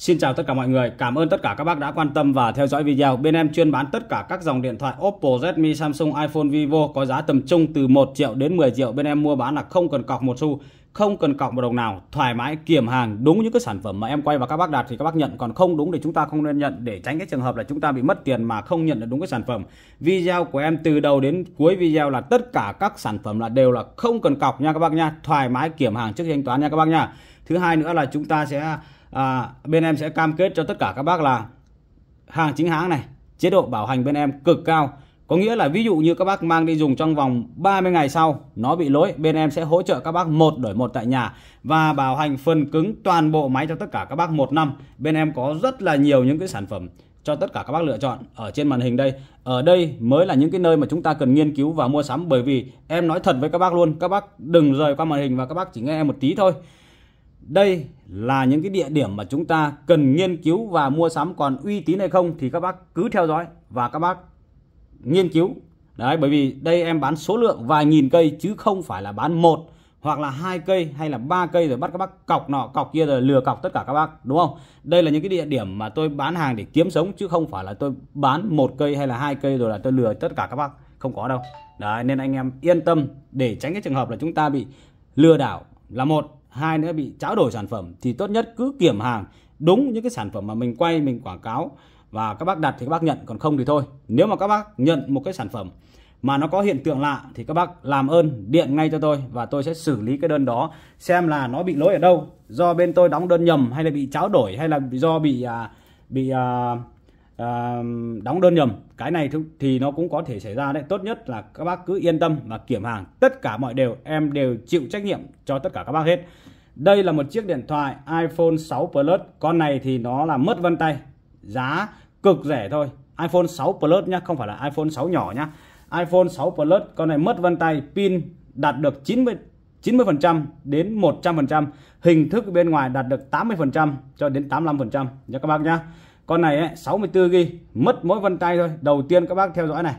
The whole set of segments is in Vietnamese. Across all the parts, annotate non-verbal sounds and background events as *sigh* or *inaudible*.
Xin chào tất cả mọi người, cảm ơn tất cả các bác đã quan tâm và theo dõi video. Bên em chuyên bán tất cả các dòng điện thoại Oppo, Redmi, Samsung, iPhone, Vivo có giá tầm trung từ 1 triệu đến 10 triệu. Bên em mua bán là không cần cọc một xu, không cần cọc một đồng nào, thoải mái kiểm hàng đúng những cái sản phẩm mà em quay và các bác đặt thì các bác nhận, còn không đúng thì chúng ta không nên nhận để tránh cái trường hợp là chúng ta bị mất tiền mà không nhận được đúng cái sản phẩm. Video của em từ đầu đến cuối video là tất cả các sản phẩm là đều là không cần cọc nha các bác nha, thoải mái kiểm hàng trước khi thanh toán nha các bác nha. Thứ hai nữa là chúng ta sẽ à, bên em sẽ cam kết cho tất cả các bác là hàng chính hãng này chế độ bảo hành bên em cực cao có nghĩa là ví dụ như các bác mang đi dùng trong vòng 30 ngày sau nó bị lỗi, bên em sẽ hỗ trợ các bác một đổi một tại nhà và bảo hành phần cứng toàn bộ máy cho tất cả các bác một năm. Bên em có rất là nhiều những cái sản phẩm cho tất cả các bác lựa chọn ở trên màn hình đây. Ở đây mới là những cái nơi mà chúng ta cần nghiên cứu và mua sắm bởi vì em nói thật với các bác luôn, các bác đừng rời qua màn hình và các bác chỉ nghe em một tí thôi đây là những cái địa điểm mà chúng ta cần nghiên cứu và mua sắm còn uy tín hay không thì các bác cứ theo dõi và các bác nghiên cứu đấy bởi vì đây em bán số lượng vài nghìn cây chứ không phải là bán một hoặc là hai cây hay là ba cây rồi bắt các bác cọc nọ cọc kia rồi lừa cọc tất cả các bác đúng không đây là những cái địa điểm mà tôi bán hàng để kiếm sống chứ không phải là tôi bán một cây hay là hai cây rồi là tôi lừa tất cả các bác không có đâu đấy nên anh em yên tâm để tránh cái trường hợp là chúng ta bị lừa đảo là một hai nữa bị tráo đổi sản phẩm thì tốt nhất cứ kiểm hàng đúng những cái sản phẩm mà mình quay mình quảng cáo và các bác đặt thì các bác nhận còn không thì thôi nếu mà các bác nhận một cái sản phẩm mà nó có hiện tượng lạ thì các bác làm ơn điện ngay cho tôi và tôi sẽ xử lý cái đơn đó xem là nó bị lỗi ở đâu do bên tôi đóng đơn nhầm hay là bị tráo đổi hay là do bị à, bị à, à, đóng đơn nhầm cái này thì nó cũng có thể xảy ra đấy tốt nhất là các bác cứ yên tâm và kiểm hàng tất cả mọi điều em đều chịu trách nhiệm cho tất cả các bác hết đây là một chiếc điện thoại iPhone 6 Plus con này thì nó là mất vân tay giá cực rẻ thôi iPhone 6 Plus nhá không phải là iPhone 6 nhỏ nhá iPhone 6 Plus con này mất vân tay pin đạt được 90 90% đến 100%, hình thức bên ngoài đạt được 80% cho đến 85% nha các bác nhá con này ấy, 64 ghi mất mỗi vân tay thôi đầu tiên các bác theo dõi này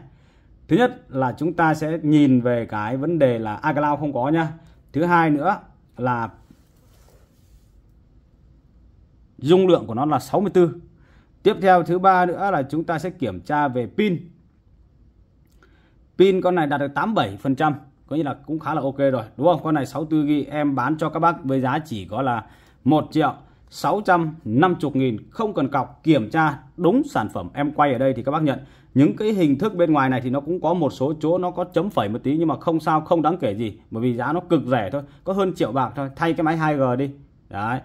thứ nhất là chúng ta sẽ nhìn về cái vấn đề là iCloud không có nhá thứ hai nữa là dung lượng của nó là 64 tiếp theo thứ ba nữa là chúng ta sẽ kiểm tra về pin pin con này đạt được 87 có nghĩa là cũng khá là ok rồi đúng không con này 64 ghi em bán cho các bác với giá chỉ có là 1 triệu 650.000 không cần cọc kiểm tra đúng sản phẩm em quay ở đây thì các bác nhận những cái hình thức bên ngoài này thì nó cũng có một số chỗ nó có chấm phẩy một tí nhưng mà không sao không đáng kể gì bởi vì giá nó cực rẻ thôi có hơn triệu bạc thôi thay cái máy 2G đi đấy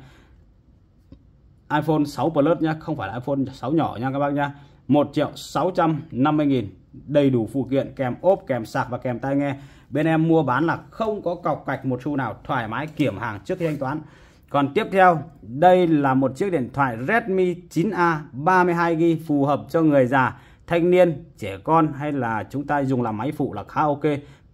iPhone 6 Plus nhá không phải là iPhone 6 nhỏ nha các bác nhá 1 triệu 650 nghìn đầy đủ phụ kiện kèm ốp kèm sạc và kèm tai nghe bên em mua bán là không có cọc cạch một xu nào thoải mái kiểm hàng trước khi thanh toán còn tiếp theo, đây là một chiếc điện thoại Redmi 9A 32GB phù hợp cho người già, thanh niên, trẻ con hay là chúng ta dùng làm máy phụ là khá ok.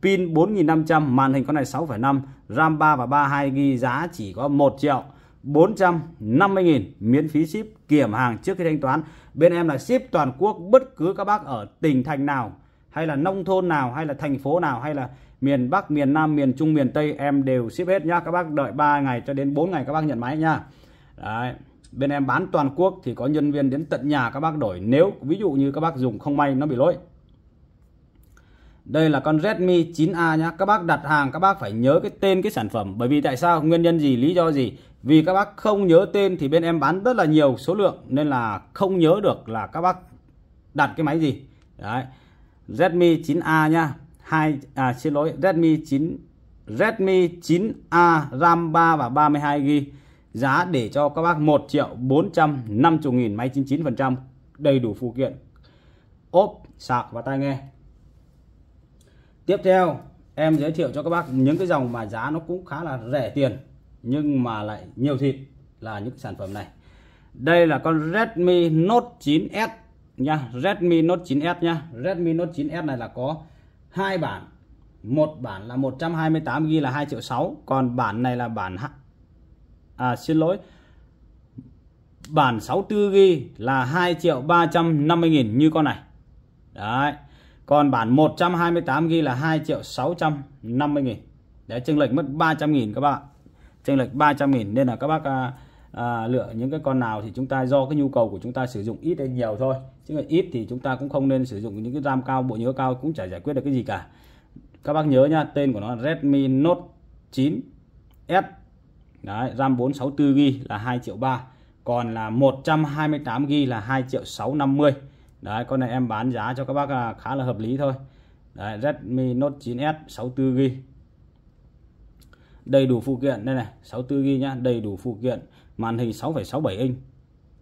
Pin 4500, màn hình con này 6.5 RAM 3 và 32GB giá chỉ có 1 triệu 450 nghìn miễn phí ship kiểm hàng trước khi thanh toán. Bên em là ship toàn quốc bất cứ các bác ở tỉnh thành nào hay là nông thôn nào hay là thành phố nào hay là miền Bắc, miền Nam, miền Trung, miền Tây em đều ship hết nhá. Các bác đợi 3 ngày cho đến 4 ngày các bác nhận máy nha. Đấy. Bên em bán toàn quốc thì có nhân viên đến tận nhà các bác đổi nếu ví dụ như các bác dùng không may nó bị lỗi. Đây là con Redmi 9A nhá. Các bác đặt hàng các bác phải nhớ cái tên cái sản phẩm bởi vì tại sao, nguyên nhân gì, lý do gì. Vì các bác không nhớ tên thì bên em bán rất là nhiều số lượng nên là không nhớ được là các bác đặt cái máy gì. Đấy. Redmi 9A nhá hai à xin lỗi Redmi 9 Redmi 9A RAM 3 và 32 GB giá để cho các bác 1 triệu 450 nghìn máy 99% đầy đủ phụ kiện ốp sạc và tai nghe tiếp theo em giới thiệu cho các bác những cái dòng mà giá nó cũng khá là rẻ tiền nhưng mà lại nhiều thịt là những sản phẩm này đây là con Redmi Note 9s nha Redmi Note 9s nha Redmi Note 9s này là có hai bản một bản là 128 ghi là 2 triệu 6 còn bản này là bản à xin lỗi bản 64 ghi là 2 triệu 350 nghìn như con này đấy còn bản 128 ghi là 2 triệu 650 nghìn để chênh lệch mất 300 nghìn các bạn chênh lệch 300 nghìn nên là các bác à, à, lựa những cái con nào thì chúng ta do cái nhu cầu của chúng ta sử dụng ít hay nhiều thôi chứ ít thì chúng ta cũng không nên sử dụng những cái ram cao bộ nhớ cao cũng chả giải quyết được cái gì cả các bác nhớ nha tên của nó là Redmi Note 9 S Đấy, RAM 464GB là 2 triệu 3 còn là 128GB là 2 triệu 650 đấy con này em bán giá cho các bác là khá là hợp lý thôi đấy, Redmi Note 9S 64GB đầy đủ phụ kiện đây này 64GB nhá đầy đủ phụ kiện màn hình 6,67 inch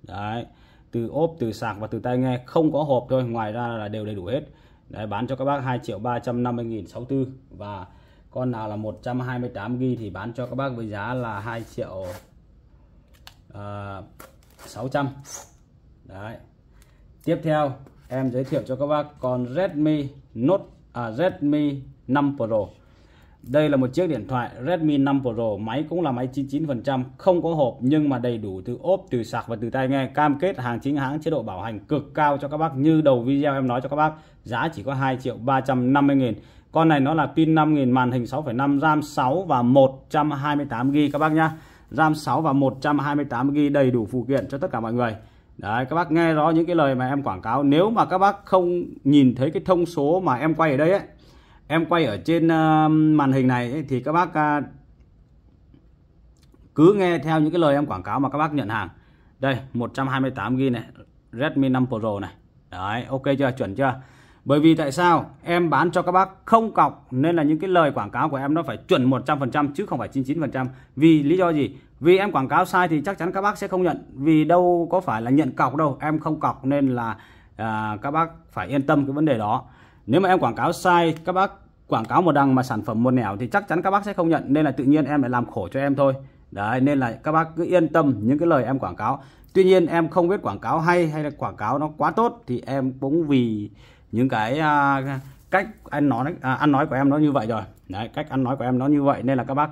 đấy từ ốp từ sạc và từ tai nghe không có hộp thôi ngoài ra là đều đầy đủ hết đấy bán cho các bác 2 triệu 350 nghìn 64 và con nào là 128 g thì bán cho các bác với giá là 2 triệu ờ, uh, 600 đấy tiếp theo em giới thiệu cho các bác con Redmi Note à, Redmi 5 Pro đây là một chiếc điện thoại Redmi 5 Pro, máy cũng là máy 99%, không có hộp nhưng mà đầy đủ từ ốp, từ sạc và từ tai nghe, cam kết hàng chính hãng, chế độ bảo hành cực cao cho các bác. Như đầu video em nói cho các bác, giá chỉ có 2 triệu 350 nghìn. Con này nó là pin 5000, màn hình 6.5, RAM 6 và 128GB các bác nhá. RAM 6 và 128GB đầy đủ phụ kiện cho tất cả mọi người. Đấy, các bác nghe rõ những cái lời mà em quảng cáo. Nếu mà các bác không nhìn thấy cái thông số mà em quay ở đây ấy, em quay ở trên ờ, màn hình này thì các bác ờ, cứ nghe theo những cái lời em quảng cáo mà các bác nhận hàng đây 128 g này Redmi 5 Pro này đấy ok chưa chuẩn chưa bởi vì tại sao em bán cho các bác không cọc nên là những cái lời quảng cáo của em nó phải chuẩn 100% chứ không phải 99% vì lý do gì vì em quảng cáo sai thì chắc chắn các bác sẽ không nhận vì đâu có phải là nhận cọc đâu em không cọc nên là à, các bác phải yên tâm cái vấn đề đó nếu mà em quảng cáo sai các bác quảng cáo một đằng mà sản phẩm một nẻo thì chắc chắn các bác sẽ không nhận nên là tự nhiên em lại làm khổ cho em thôi đấy nên là các bác cứ yên tâm những cái lời em quảng cáo tuy nhiên em không biết quảng cáo hay hay là quảng cáo nó quá tốt thì em cũng vì những cái à, cách ăn nói à, ăn nói của em nó như vậy rồi đấy cách ăn nói của em nó như vậy nên là các bác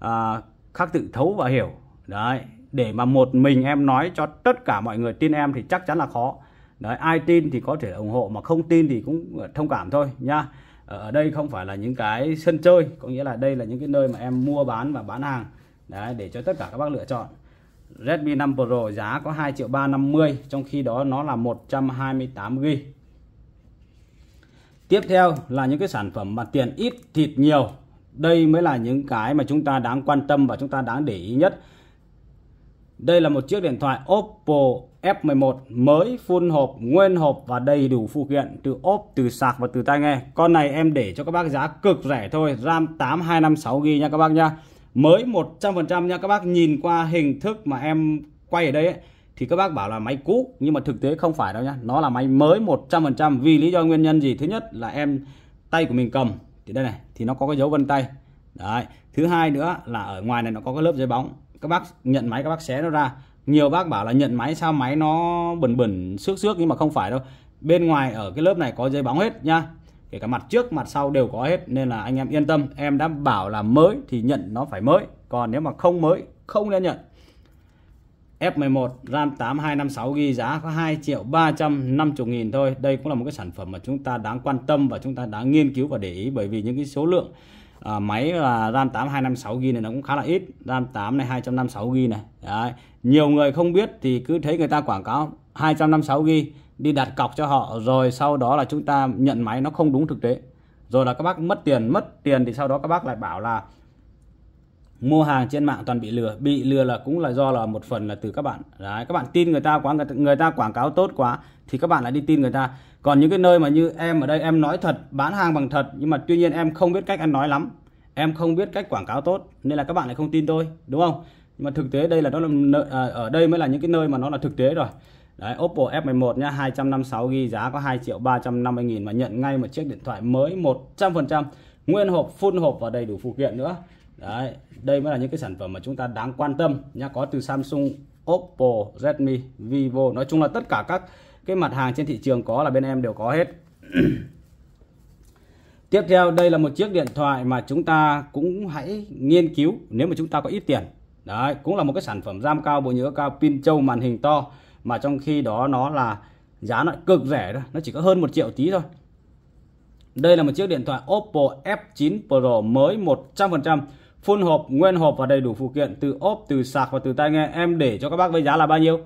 à, khắc tự thấu và hiểu đấy để mà một mình em nói cho tất cả mọi người tin em thì chắc chắn là khó Đấy, ai tin thì có thể ủng hộ mà không tin thì cũng ờ, thông cảm thôi nha ờ, ở đây không phải là những cái sân chơi có nghĩa là đây là những cái nơi mà em mua bán và bán hàng đấy, để cho tất cả các bác lựa chọn Redmi 5 Pro giá có 2 triệu 350 trong khi đó nó là 128GB tiếp theo là những cái sản phẩm mà tiền ít thịt nhiều đây mới là những cái mà chúng ta đáng quan tâm và chúng ta đáng để ý nhất đây là một chiếc điện thoại Oppo F11 mới, full hộp, nguyên hộp và đầy đủ phụ kiện từ ốp, từ sạc và từ tai nghe. Con này em để cho các bác giá cực rẻ thôi, RAM 8 256GB nha các bác nha. Mới 100% nha các bác, nhìn qua hình thức mà em quay ở đây ấy, thì các bác bảo là máy cũ nhưng mà thực tế không phải đâu nha. Nó là máy mới 100% vì lý do nguyên nhân gì? Thứ nhất là em tay của mình cầm thì đây này thì nó có cái dấu vân tay. Đấy. Thứ hai nữa là ở ngoài này nó có cái lớp giấy bóng các bác nhận máy các bác xé nó ra nhiều bác bảo là nhận máy sao máy nó bẩn bẩn xước xước nhưng mà không phải đâu bên ngoài ở cái lớp này có dây bóng hết nha kể cả mặt trước mặt sau đều có hết nên là anh em yên tâm em đã bảo là mới thì nhận nó phải mới còn nếu mà không mới không nên nhận F11 RAM 8 256 ghi giá có 2 triệu 350 nghìn thôi đây cũng là một cái sản phẩm mà chúng ta đáng quan tâm và chúng ta đáng nghiên cứu và để ý bởi vì những cái số lượng à, máy là RAM 8 256GB này nó cũng khá là ít RAM 8 này 256GB này Đấy. nhiều người không biết thì cứ thấy người ta quảng cáo 256GB đi đặt cọc cho họ rồi sau đó là chúng ta nhận máy nó không đúng thực tế rồi là các bác mất tiền mất tiền thì sau đó các bác lại bảo là mua hàng trên mạng toàn bị lừa bị lừa là cũng là do là một phần là từ các bạn đấy các bạn tin người ta quá người ta, người ta quảng cáo tốt quá thì các bạn lại đi tin người ta còn những cái nơi mà như em ở đây em nói thật bán hàng bằng thật nhưng mà tuy nhiên em không biết cách ăn nói lắm em không biết cách quảng cáo tốt nên là các bạn lại không tin tôi đúng không nhưng mà thực tế đây là đó là à, ở đây mới là những cái nơi mà nó là thực tế rồi Đấy, Oppo F11 nhá, 256GB giá có 2 triệu 350 nghìn mà nhận ngay một chiếc điện thoại mới 100%, nguyên hộp, full hộp và đầy đủ phụ kiện nữa. Đấy, đây mới là những cái sản phẩm mà chúng ta đáng quan tâm nhá, có từ Samsung, Oppo, Redmi, Vivo, nói chung là tất cả các cái mặt hàng trên thị trường có là bên em đều có hết *clears throat* tiếp theo đây là một chiếc điện thoại mà chúng ta cũng hãy nghiên cứu nếu mà chúng ta có ít tiền đấy cũng là một cái sản phẩm RAM cao bộ nhớ cao pin trâu màn hình to mà trong khi đó nó là giá nó cực rẻ thôi nó chỉ có hơn một triệu tí thôi đây là một chiếc điện thoại Oppo F9 Pro mới 100% full hộp nguyên hộp và đầy đủ phụ kiện từ ốp từ sạc và từ tai nghe em để cho các bác với giá là bao nhiêu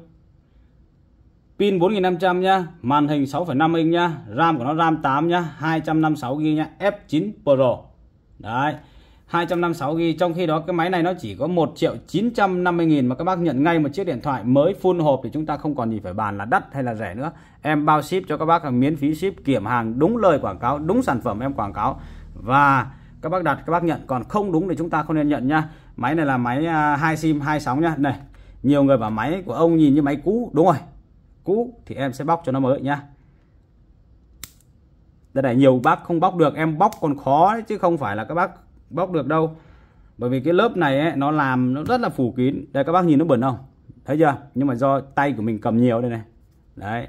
Pin 4500 nhá, màn hình 6,5 inch nhá, RAM của nó RAM 8 nhá, 256GB nhá, F9 Pro. Đấy. 256GB trong khi đó cái máy này nó chỉ có 1 triệu 950 nghìn mà các bác nhận ngay một chiếc điện thoại mới full hộp thì chúng ta không còn gì phải bàn là đắt hay là rẻ nữa em bao ship cho các bác là miễn phí ship kiểm hàng đúng lời quảng cáo đúng sản phẩm em quảng cáo và các bác đặt các bác nhận còn không đúng thì chúng ta không nên nhận nhá. máy này là máy à, hai sim hai sóng nhá này nhiều người bảo máy của ông nhìn như máy cũ đúng rồi cũ thì em sẽ bóc cho nó mới nhá đây này nhiều bác không bóc được em bóc còn khó đấy, chứ không phải là các bác bóc được đâu bởi vì cái lớp này ấy, nó làm nó rất là phủ kín đây các bác nhìn nó bẩn không thấy chưa nhưng mà do tay của mình cầm nhiều đây này đấy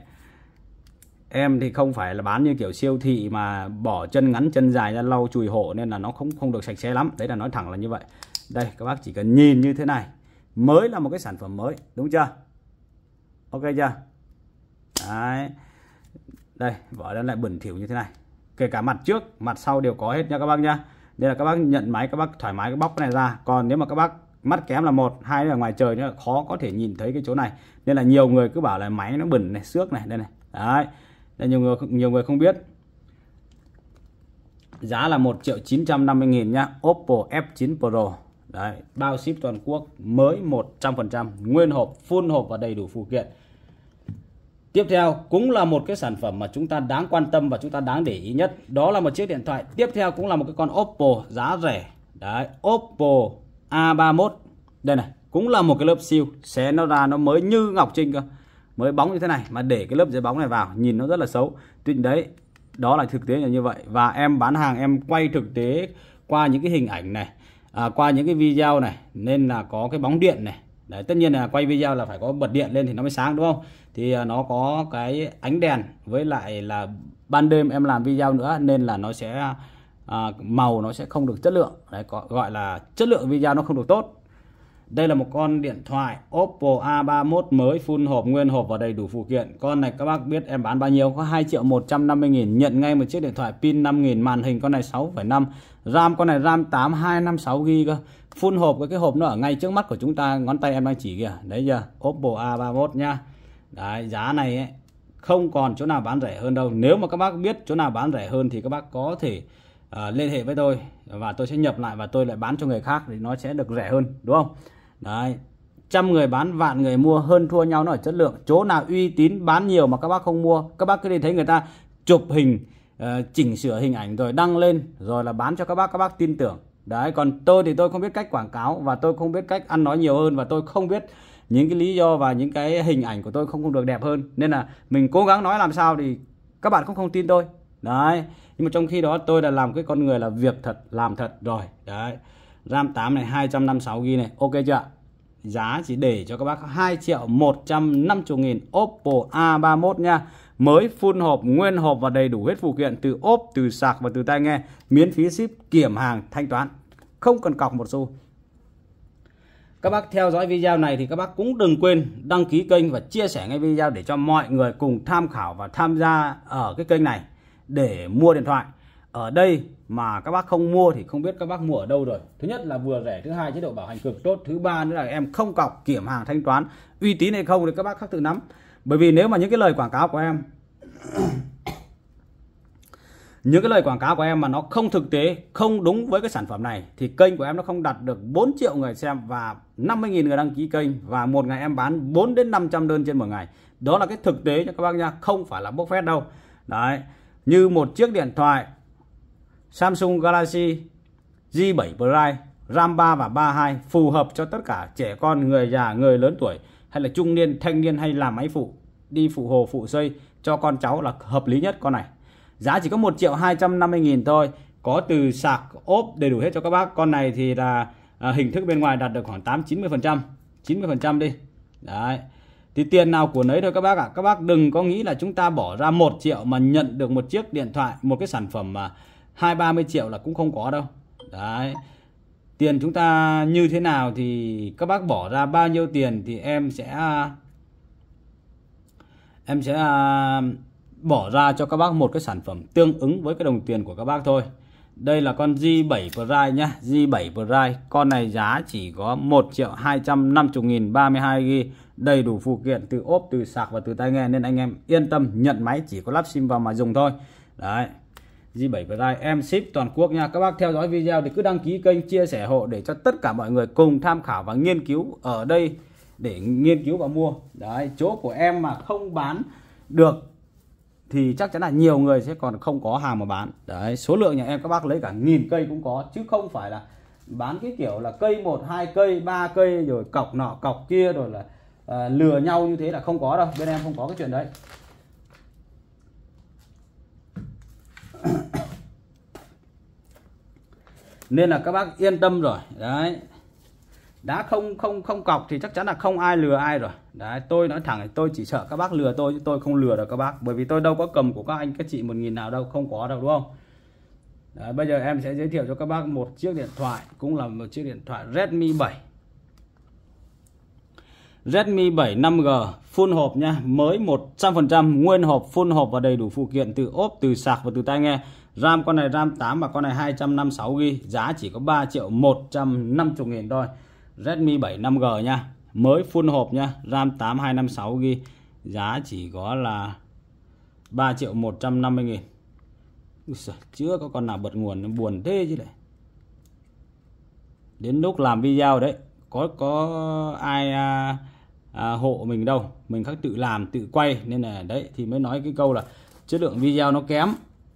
em thì không phải là bán như kiểu siêu thị mà bỏ chân ngắn chân dài ra lau chùi hộ nên là nó không không được sạch sẽ lắm đấy là nói thẳng là như vậy đây các bác chỉ cần nhìn như thế này mới là một cái sản phẩm mới đúng chưa ok chưa Đấy. Đây, vỏ nó lại bẩn thỉu như thế này. Kể cả mặt trước, mặt sau đều có hết nha các bác nhá. Nên là các bác nhận máy các bác thoải mái các bóc cái này ra. Còn nếu mà các bác mắt kém là một, hai là ngoài trời nữa khó có thể nhìn thấy cái chỗ này. Nên là nhiều người cứ bảo là máy nó bẩn này, xước này đây này. Đấy. Nên nhiều người nhiều người không biết. Giá là 1 triệu 950 nghìn nhá. Oppo F9 Pro. Đấy, bao ship toàn quốc mới 100%, nguyên hộp, full hộp và đầy đủ phụ kiện. Tiếp theo cũng là một cái sản phẩm mà chúng ta đáng quan tâm và chúng ta đáng để ý nhất. Đó là một chiếc điện thoại. Tiếp theo cũng là một cái con Oppo giá rẻ. Đấy, Oppo A31. Đây này, cũng là một cái lớp siêu. Xé nó ra nó mới như ngọc trinh cơ. Mới bóng như thế này mà để cái lớp giấy bóng này vào nhìn nó rất là xấu. Tuy đấy, đó là thực tế là như vậy. Và em bán hàng em quay thực tế qua những cái hình ảnh này, à, qua những cái video này nên là có cái bóng điện này. Đấy, tất nhiên là quay video là phải có bật điện lên thì nó mới sáng đúng không? thì à, nó có cái ánh đèn với lại là ban đêm em làm video nữa nên là nó sẽ à, màu nó sẽ không được chất lượng đấy có gọi là chất lượng video nó không được tốt đây là một con điện thoại Oppo A31 mới full hộp nguyên hộp và đầy đủ phụ kiện con này các bác biết em bán bao nhiêu có 2 triệu 150 nghìn nhận ngay một chiếc điện thoại pin 5 nghìn màn hình con này 6,5 RAM con này RAM 8 256GB cơ full hộp với cái hộp nó ở ngay trước mắt của chúng ta ngón tay em đang chỉ kìa đấy giờ Oppo A31 nha Đấy, giá này ấy, không còn chỗ nào bán rẻ hơn đâu. Nếu mà các bác biết chỗ nào bán rẻ hơn thì các bác có thể uh, liên hệ với tôi và tôi sẽ nhập lại và tôi lại bán cho người khác thì nó sẽ được rẻ hơn, đúng không? Đấy, trăm người bán vạn người mua hơn thua nhau nó ở chất lượng. Chỗ nào uy tín bán nhiều mà các bác không mua, các bác cứ đi thấy người ta chụp hình uh, chỉnh sửa hình ảnh rồi đăng lên rồi là bán cho các bác các bác tin tưởng. Đấy, còn tôi thì tôi không biết cách quảng cáo và tôi không biết cách ăn nói nhiều hơn và tôi không biết những cái lý do và những cái hình ảnh của tôi không không được đẹp hơn nên là mình cố gắng nói làm sao thì các bạn cũng không tin tôi đấy nhưng mà trong khi đó tôi đã làm cái con người là việc thật làm thật rồi đấy RAM 8 này 256 g này ok chưa giá chỉ để cho các bác 2 triệu 150 nghìn Oppo A31 nha mới full hộp nguyên hộp và đầy đủ hết phụ kiện từ ốp từ sạc và từ tai nghe miễn phí ship kiểm hàng thanh toán không cần cọc một xu các bác theo dõi video này thì các bác cũng đừng quên đăng ký kênh và chia sẻ ngay video để cho mọi người cùng tham khảo và tham gia ở cái kênh này để mua điện thoại. Ở đây mà các bác không mua thì không biết các bác mua ở đâu rồi. Thứ nhất là vừa rẻ, thứ hai chế độ bảo hành cực tốt, thứ ba nữa là em không cọc kiểm hàng thanh toán. Uy tín hay không thì các bác khác tự nắm. Bởi vì nếu mà những cái lời quảng cáo của em những cái lời quảng cáo của em mà nó không thực tế, không đúng với cái sản phẩm này thì kênh của em nó không đạt được 4 triệu người xem và 50.000 người đăng ký kênh và một ngày em bán 4 đến 500 đơn trên một ngày. Đó là cái thực tế cho các bác nha, không phải là bốc phét đâu. Đấy, như một chiếc điện thoại Samsung Galaxy z 7 Prime RAM 3 và 32 phù hợp cho tất cả trẻ con, người già, người lớn tuổi hay là trung niên, thanh niên hay làm máy phụ đi phụ hồ phụ xây cho con cháu là hợp lý nhất con này giá chỉ có 1 triệu 250 nghìn thôi có từ sạc ốp đầy đủ hết cho các bác con này thì là à, hình thức bên ngoài đạt được khoảng 8 90 phần trăm 90 phần trăm đi đấy thì tiền nào của nấy thôi các bác ạ à. các bác đừng có nghĩ là chúng ta bỏ ra 1 triệu mà nhận được một chiếc điện thoại một cái sản phẩm mà hai ba mươi triệu là cũng không có đâu đấy tiền chúng ta như thế nào thì các bác bỏ ra bao nhiêu tiền thì em sẽ à, em sẽ à, bỏ ra cho các bác một cái sản phẩm tương ứng với cái đồng tiền của các bác thôi đây là con G7 Prime nhá G7 Prime con này giá chỉ có 1 triệu 250 nghìn 32GB đầy đủ phụ kiện từ ốp từ sạc và từ tai nghe nên anh em yên tâm nhận máy chỉ có lắp sim vào mà dùng thôi đấy G7 Prime em ship toàn quốc nha các bác theo dõi video thì cứ đăng ký kênh chia sẻ hộ để cho tất cả mọi người cùng tham khảo và nghiên cứu ở đây để nghiên cứu và mua đấy chỗ của em mà không bán được thì chắc chắn là nhiều người sẽ còn không có hàng mà bán đấy số lượng nhà em các bác lấy cả nghìn cây cũng có chứ không phải là bán cái kiểu là cây một hai cây ba cây rồi cọc nọ cọc kia rồi là à, lừa nhau như thế là không có đâu bên em không có cái chuyện đấy *coughs* nên là các bác yên tâm rồi đấy đã không không không cọc thì chắc chắn là không ai lừa ai rồi đấy tôi nói thẳng tôi chỉ sợ các bác lừa tôi chứ tôi không lừa được các bác bởi vì tôi đâu có cầm của các anh các chị một nghìn nào đâu không có đâu đúng không đấy, bây giờ em sẽ giới thiệu cho các bác một chiếc điện thoại cũng là một chiếc điện thoại Redmi 7 Redmi 7 5G full hộp nha mới 100% nguyên hộp full hộp và đầy đủ phụ kiện từ ốp từ sạc và từ tai nghe RAM con này RAM 8 và con này 256GB giá chỉ có 3 triệu 150 nghìn thôi Redmi 7 5G nha mới full hộp nha RAM 8 256 GB giá chỉ có là 3 triệu 150 nghìn Úi giời, chưa có con nào bật nguồn buồn thế chứ này. đến lúc làm video đấy có có ai à, à, hộ mình đâu mình khắc tự làm tự quay nên là đấy thì mới nói cái câu là chất lượng video nó kém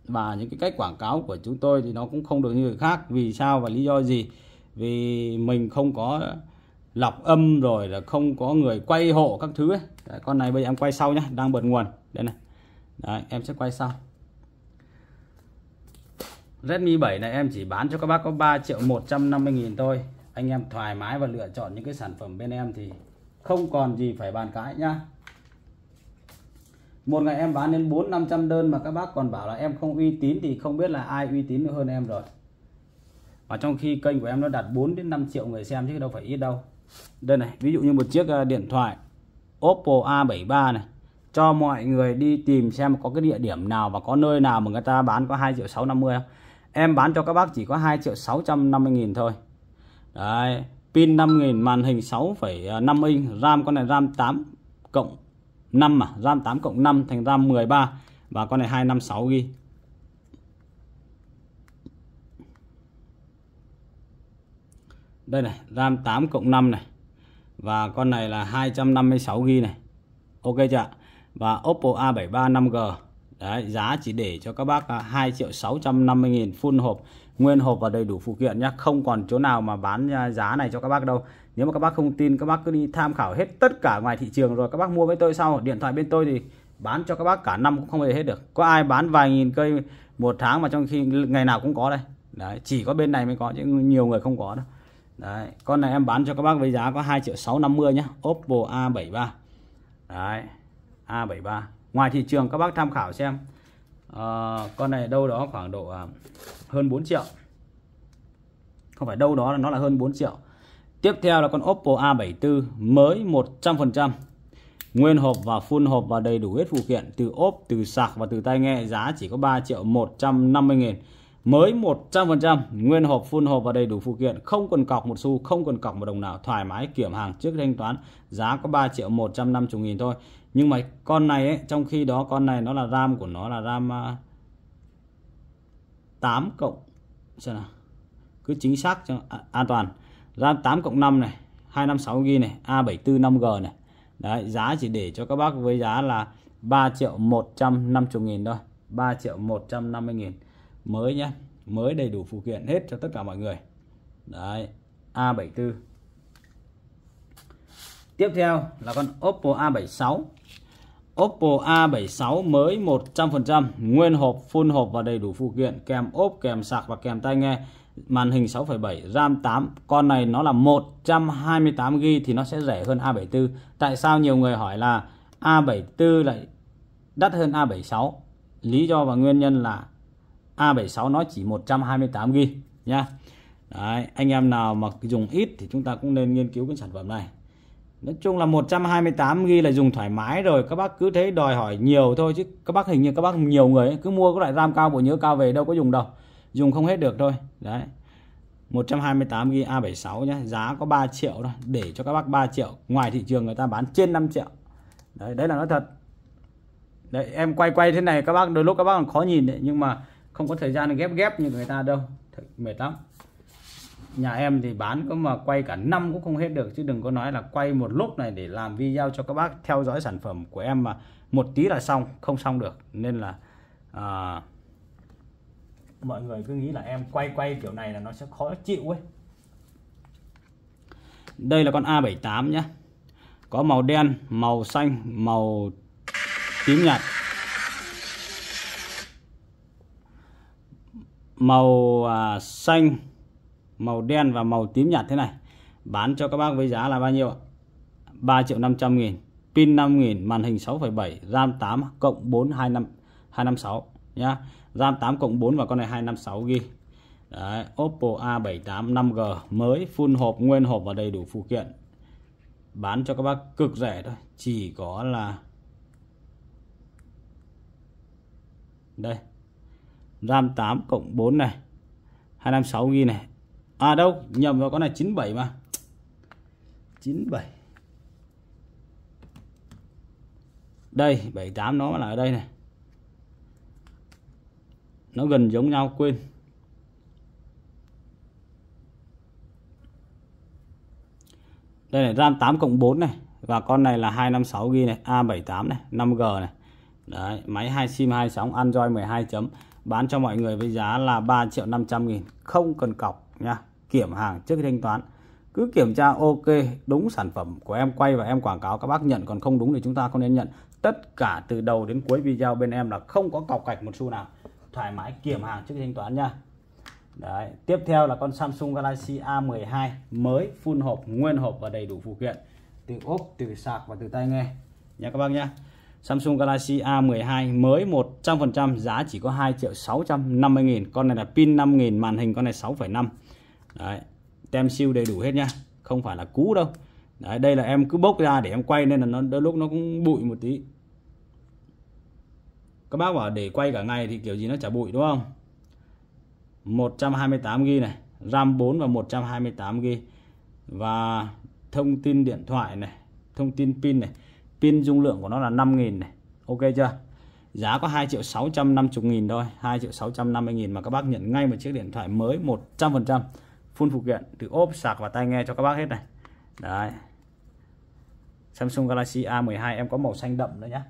và những cái cách quảng cáo của chúng tôi thì nó cũng không được như người khác vì sao và lý do gì vì mình không có lọc âm rồi là không có người quay hộ các thứ ấy. Đấy, con này bây giờ em quay sau nhé đang bật nguồn đây này Đấy, em sẽ quay sau Redmi 7 này em chỉ bán cho các bác có 3 triệu 150 nghìn thôi anh em thoải mái và lựa chọn những cái sản phẩm bên em thì không còn gì phải bàn cãi nhá một ngày em bán đến 4 500 đơn mà các bác còn bảo là em không uy tín thì không biết là ai uy tín hơn em rồi và trong khi kênh của em nó đạt 4 đến 5 triệu người xem chứ đâu phải ít đâu đây này ví dụ như một chiếc à, điện thoại Oppo A73 này cho mọi người đi tìm xem có cái địa điểm nào và có nơi nào mà người ta bán có 2 triệu 650 không em bán cho các bác chỉ có 2 triệu 650 nghìn thôi đấy pin 5000 màn hình 6,5 à, inch RAM con này RAM 8 cộng 5 mà RAM 8 cộng 5 thành RAM 13 và con này 256 ghi đây này RAM 8 cộng 5 này và con này là 256GB này ok chưa và Oppo A73 5G Đấy, giá chỉ để cho các bác 2 à, triệu 650 nghìn full hộp nguyên hộp và đầy đủ phụ kiện nhé không còn chỗ nào mà bán à, giá này cho các bác đâu nếu mà các bác không tin các bác cứ đi tham khảo hết tất cả ngoài thị trường rồi các bác mua với tôi sau điện thoại bên tôi thì bán cho các bác cả năm cũng không bao giờ hết được có ai bán vài nghìn cây một tháng mà trong khi ngày nào cũng có đây Đấy, chỉ có bên này mới có chứ nhiều người không có đâu Đấy, con này em bán cho các bác với giá có 2 triệu 650 nhé Oppo A73 Đấy, A73 Ngoài thị trường các bác tham khảo xem à, Con này đâu đó khoảng độ à, hơn 4 triệu Không phải đâu đó là nó là hơn 4 triệu Tiếp theo là con Oppo A74 mới 100% Nguyên hộp và full hộp và đầy đủ hết phụ kiện từ ốp, từ sạc và từ tai nghe giá chỉ có 3 triệu 150 nghìn mới 100% nguyên hộp full hộp và đầy đủ phụ kiện không cần cọc một xu không cần cọc một đồng nào thoải mái kiểm hàng trước thanh toán giá có 3 triệu 150 nghìn thôi nhưng mà con này ấy, trong khi đó con này nó là RAM của nó là RAM 8 à, cộng xem nào cứ chính xác cho à, an toàn RAM 8 cộng 5 này 256GB này A745G này đấy giá chỉ để cho các bác với giá là 3 triệu 150 nghìn thôi 3 triệu 150 nghìn mới nhé mới đầy đủ phụ kiện hết cho tất cả mọi người đấy A74 tiếp theo là con Oppo A76 Oppo A76 mới 100% nguyên hộp full hộp và đầy đủ phụ kiện kèm ốp kèm sạc và kèm tai nghe màn hình 6,7 RAM 8 con này nó là 128GB thì nó sẽ rẻ hơn A74 tại sao nhiều người hỏi là A74 lại đắt hơn A76 lý do và nguyên nhân là A76 nó chỉ 128 GB nha Đấy, anh em nào mà dùng ít thì chúng ta cũng nên nghiên cứu cái sản phẩm này Nói chung là 128 GB là dùng thoải mái rồi các bác cứ thế đòi hỏi nhiều thôi chứ các bác hình như các bác nhiều người ấy, cứ mua cái loại RAM cao bộ nhớ cao về đâu có dùng đâu dùng không hết được thôi đấy 128 GB A76 nhé giá có 3 triệu thôi để cho các bác 3 triệu ngoài thị trường người ta bán trên 5 triệu đấy đấy là nói thật đấy em quay quay thế này các bác đôi lúc các bác còn khó nhìn đấy nhưng mà không có thời gian ghép ghép như người ta đâu Thật, mệt lắm nhà em thì bán có mà quay cả năm cũng không hết được chứ đừng có nói là quay một lúc này để làm video cho các bác theo dõi sản phẩm của em mà một tí là xong không xong được nên là à, mọi người cứ nghĩ là em quay quay kiểu này là nó sẽ khó chịu ấy đây là con A78 nhé có màu đen màu xanh màu tím nhạt màu à, xanh màu đen và màu tím nhạt thế này bán cho các bác với giá là bao nhiêu ạ 3 triệu 500 nghìn pin 5 nghìn màn hình 6,7 RAM 8 cộng 4 25 256 nhá RAM 8 cộng 4 và con này 256 ghi Đấy, Oppo A78 5G mới full hộp nguyên hộp và đầy đủ phụ kiện bán cho các bác cực rẻ thôi chỉ có là đây RAM 8 cộng 4 này 256 ghi này À đâu nhầm vào con này 97 mà 97 Đây 78 nó là ở đây này Nó gần giống nhau quên Đây này RAM 8 cộng 4 này Và con này là 256GB này A78 này 5G này Đấy, máy 2 sim 2 sóng Android 12 chấm bán cho mọi người với giá là 3 triệu 500 nghìn không cần cọc nha kiểm hàng trước khi thanh toán cứ kiểm tra ok đúng sản phẩm của em quay và em quảng cáo các bác nhận còn không đúng thì chúng ta không nên nhận tất cả từ đầu đến cuối video bên em là không có cọc cạch một xu nào thoải mái kiểm hàng trước khi thanh toán nha Đấy. tiếp theo là con Samsung Galaxy A12 mới full hộp nguyên hộp và đầy đủ phụ kiện từ ốp từ sạc và từ tai nghe nha các bác nhé Samsung Galaxy A12 mới 100% giá chỉ có 2 triệu 650 nghìn con này là pin 5 nghìn màn hình con này 6,5 đấy tem siêu đầy đủ hết nha không phải là cũ đâu đấy đây là em cứ bốc ra để em quay nên là nó đôi lúc nó cũng bụi một tí các bác bảo để quay cả ngày thì kiểu gì nó chả bụi đúng không 128GB này RAM 4 và 128GB và thông tin điện thoại này thông tin pin này pin dung lượng của nó là 5.000 này ok chưa giá có 2 triệu 650 nghìn thôi 2 triệu 650 nghìn mà các bác nhận ngay một chiếc điện thoại mới 100% full phụ kiện từ ốp sạc và tai nghe cho các bác hết này đấy Samsung Galaxy A12 em có màu xanh đậm nữa nhé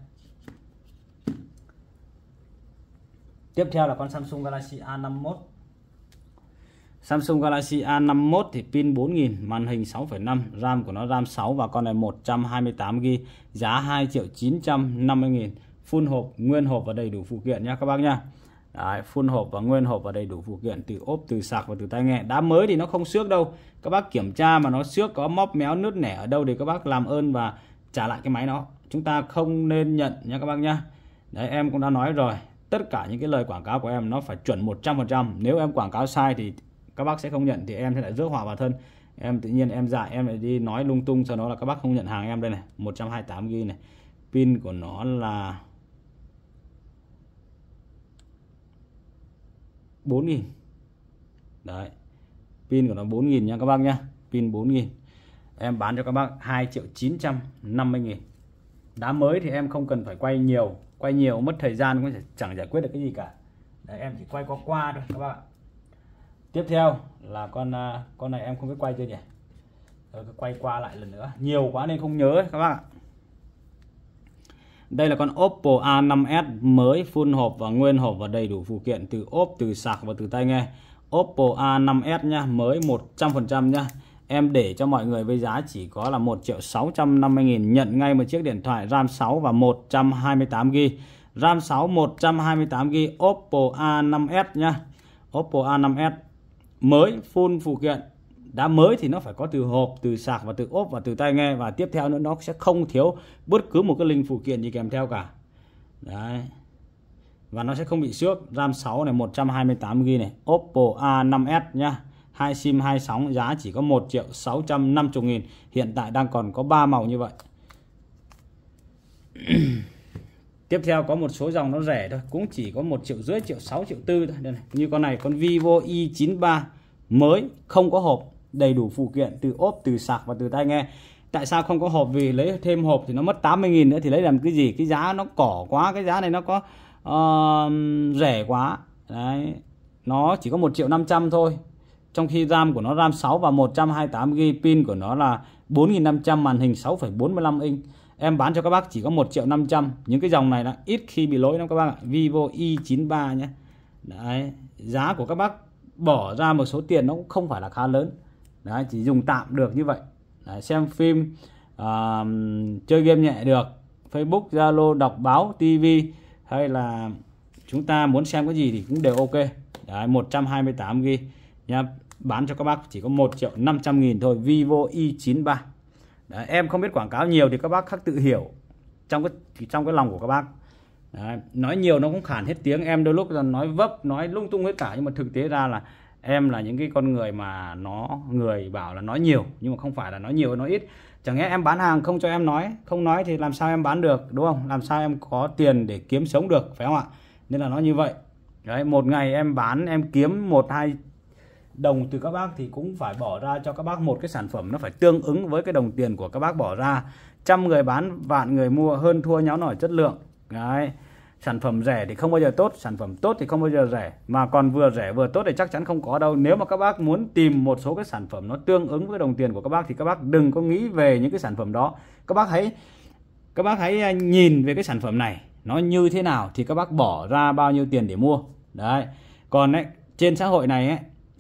Tiếp theo là con Samsung Galaxy A51 Samsung Galaxy A51 thì pin 4000, màn hình 6,5, RAM của nó RAM 6 và con này 128GB, giá 2 triệu 950 nghìn full hộp, nguyên hộp và đầy đủ phụ kiện nha các bác nha. Đấy, full hộp và nguyên hộp và đầy đủ phụ kiện từ ốp, từ sạc và từ tai nghe. Đá mới thì nó không xước đâu. Các bác kiểm tra mà nó xước có móp méo nứt nẻ ở đâu thì các bác làm ơn và trả lại cái máy nó. Chúng ta không nên nhận nha các bác nha. Đấy em cũng đã nói rồi, tất cả những cái lời quảng cáo của em nó phải chuẩn 100%. Nếu em quảng cáo sai thì các bác sẽ không nhận thì em sẽ lại rước họa vào thân em tự nhiên em dại em lại đi nói lung tung sau đó là các bác không nhận hàng em đây này 128 g này pin của nó là 4.000 đấy pin của nó 4.000 nha các bác nhá pin 4.000 em bán cho các bác 2 triệu 950 nghìn đá mới thì em không cần phải quay nhiều quay nhiều mất thời gian cũng chẳng giải quyết được cái gì cả đấy, em chỉ quay qua qua thôi các bạn tiếp theo là con à, con này em không biết quay chưa nhỉ Rồi, quay qua lại lần nữa nhiều quá nên không nhớ ấy, các bạn ạ đây là con Oppo A5s mới full hộp và nguyên hộp và đầy đủ phụ kiện từ ốp từ sạc và từ tai nghe Oppo A5s nhá mới 100% nhá em để cho mọi người với giá chỉ có là 1 triệu 650 nghìn nhận ngay một chiếc điện thoại RAM 6 và 128GB RAM 6 128GB Oppo A5s nhá Oppo A5s mới phun phụ kiện đã mới thì nó phải có từ hộp từ sạc và từ ốp và từ tai nghe và tiếp theo nữa nó sẽ không thiếu bất cứ một cái linh phụ kiện gì kèm theo cả đấy và nó sẽ không bị xước RAM 6 này 128 g này Oppo A5s nhá hai sim hai sóng giá chỉ có 1 triệu 650 nghìn hiện tại đang còn có 3 màu như vậy *clears throat* tiếp theo có một số dòng nó rẻ thôi cũng chỉ có một triệu rưỡi triệu sáu triệu tư thôi đây này. như con này con Vivo i93 mới không có hộp đầy đủ phụ kiện từ ốp từ sạc và từ tai nghe tại sao không có hộp vì lấy thêm hộp thì nó mất 80.000 nữa thì lấy làm cái gì cái giá nó cỏ quá cái giá này nó có uh, rẻ quá đấy nó chỉ có 1 triệu 500 thôi trong khi RAM của nó RAM 6 và 128GB pin của nó là 4500 màn hình 6,45 inch em bán cho các bác chỉ có 1 triệu 500 những cái dòng này là ít khi bị lỗi lắm các bác ạ Vivo i93 nhé đấy giá của các bác bỏ ra một số tiền nó cũng không phải là khá lớn đấy chỉ dùng tạm được như vậy đấy, xem phim uh, chơi game nhẹ được Facebook Zalo đọc báo TV hay là chúng ta muốn xem cái gì thì cũng đều ok đấy 128 ghi Nhá, bán cho các bác chỉ có 1 triệu 500 nghìn thôi Vivo i93 Đấy, em không biết quảng cáo nhiều thì các bác khác tự hiểu trong cái trong cái lòng của các bác Đấy, nói nhiều nó cũng khản hết tiếng em đôi lúc là nói vấp nói lung tung hết cả nhưng mà thực tế ra là em là những cái con người mà nó người bảo là nói nhiều nhưng mà không phải là nói nhiều nói ít chẳng lẽ em bán hàng không cho em nói không nói thì làm sao em bán được đúng không làm sao em có tiền để kiếm sống được phải không ạ nên là nó như vậy đấy một ngày em bán em kiếm một hai đồng từ các bác thì cũng phải bỏ ra cho các bác một cái sản phẩm nó phải tương ứng với cái đồng tiền của các bác bỏ ra trăm người bán vạn người mua hơn thua nhau nổi chất lượng đấy sản phẩm rẻ thì không bao giờ tốt sản phẩm tốt thì không bao giờ rẻ mà còn vừa rẻ vừa tốt thì chắc chắn không có đâu nếu mà các bác muốn tìm một số cái sản phẩm nó tương ứng với đồng tiền của các bác thì các bác đừng có nghĩ về những cái sản phẩm đó các bác hãy các bác hãy à, nhìn về cái sản phẩm này nó như thế nào thì các bác bỏ ra bao nhiêu tiền để mua đấy còn đấy trên xã hội này ấy,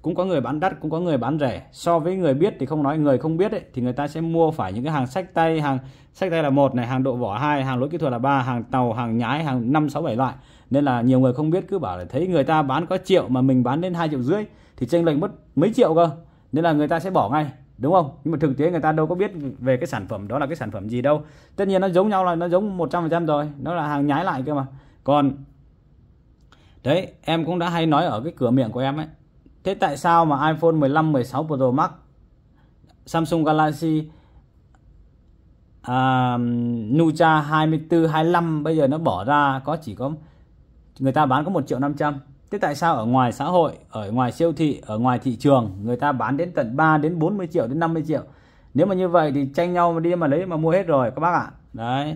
cũng có người bán đắt cũng có người bán rẻ so với người biết thì không nói người không biết ấy, thì người ta sẽ mua phải những cái hàng sách tay hàng sách tay là một này hàng độ vỏ hai hàng lỗi kỹ thuật là ba hàng tàu hàng nhái hàng năm sáu bảy loại nên là nhiều người không biết cứ bảo là thấy người ta bán có triệu mà mình bán đến hai triệu rưỡi thì tranh lệch mất mấy triệu cơ nên là người ta sẽ bỏ ngay đúng không nhưng mà thực tế người ta đâu có biết về cái sản phẩm đó là cái sản phẩm gì đâu tất nhiên nó giống nhau là nó giống 100% rồi nó là hàng nhái lại cơ mà còn đấy em cũng đã hay nói ở cái cửa miệng của em ấy Thế tại sao mà iPhone 15, 16 Pro Max, Samsung Galaxy uh, Nutra 24, 25 bây giờ nó bỏ ra có chỉ có người ta bán có 1 triệu 500. Thế tại sao ở ngoài xã hội, ở ngoài siêu thị, ở ngoài thị trường người ta bán đến tận 3 đến 40 triệu đến 50 triệu. Nếu mà như vậy thì tranh nhau mà đi mà lấy mà mua hết rồi các bác ạ. Đấy.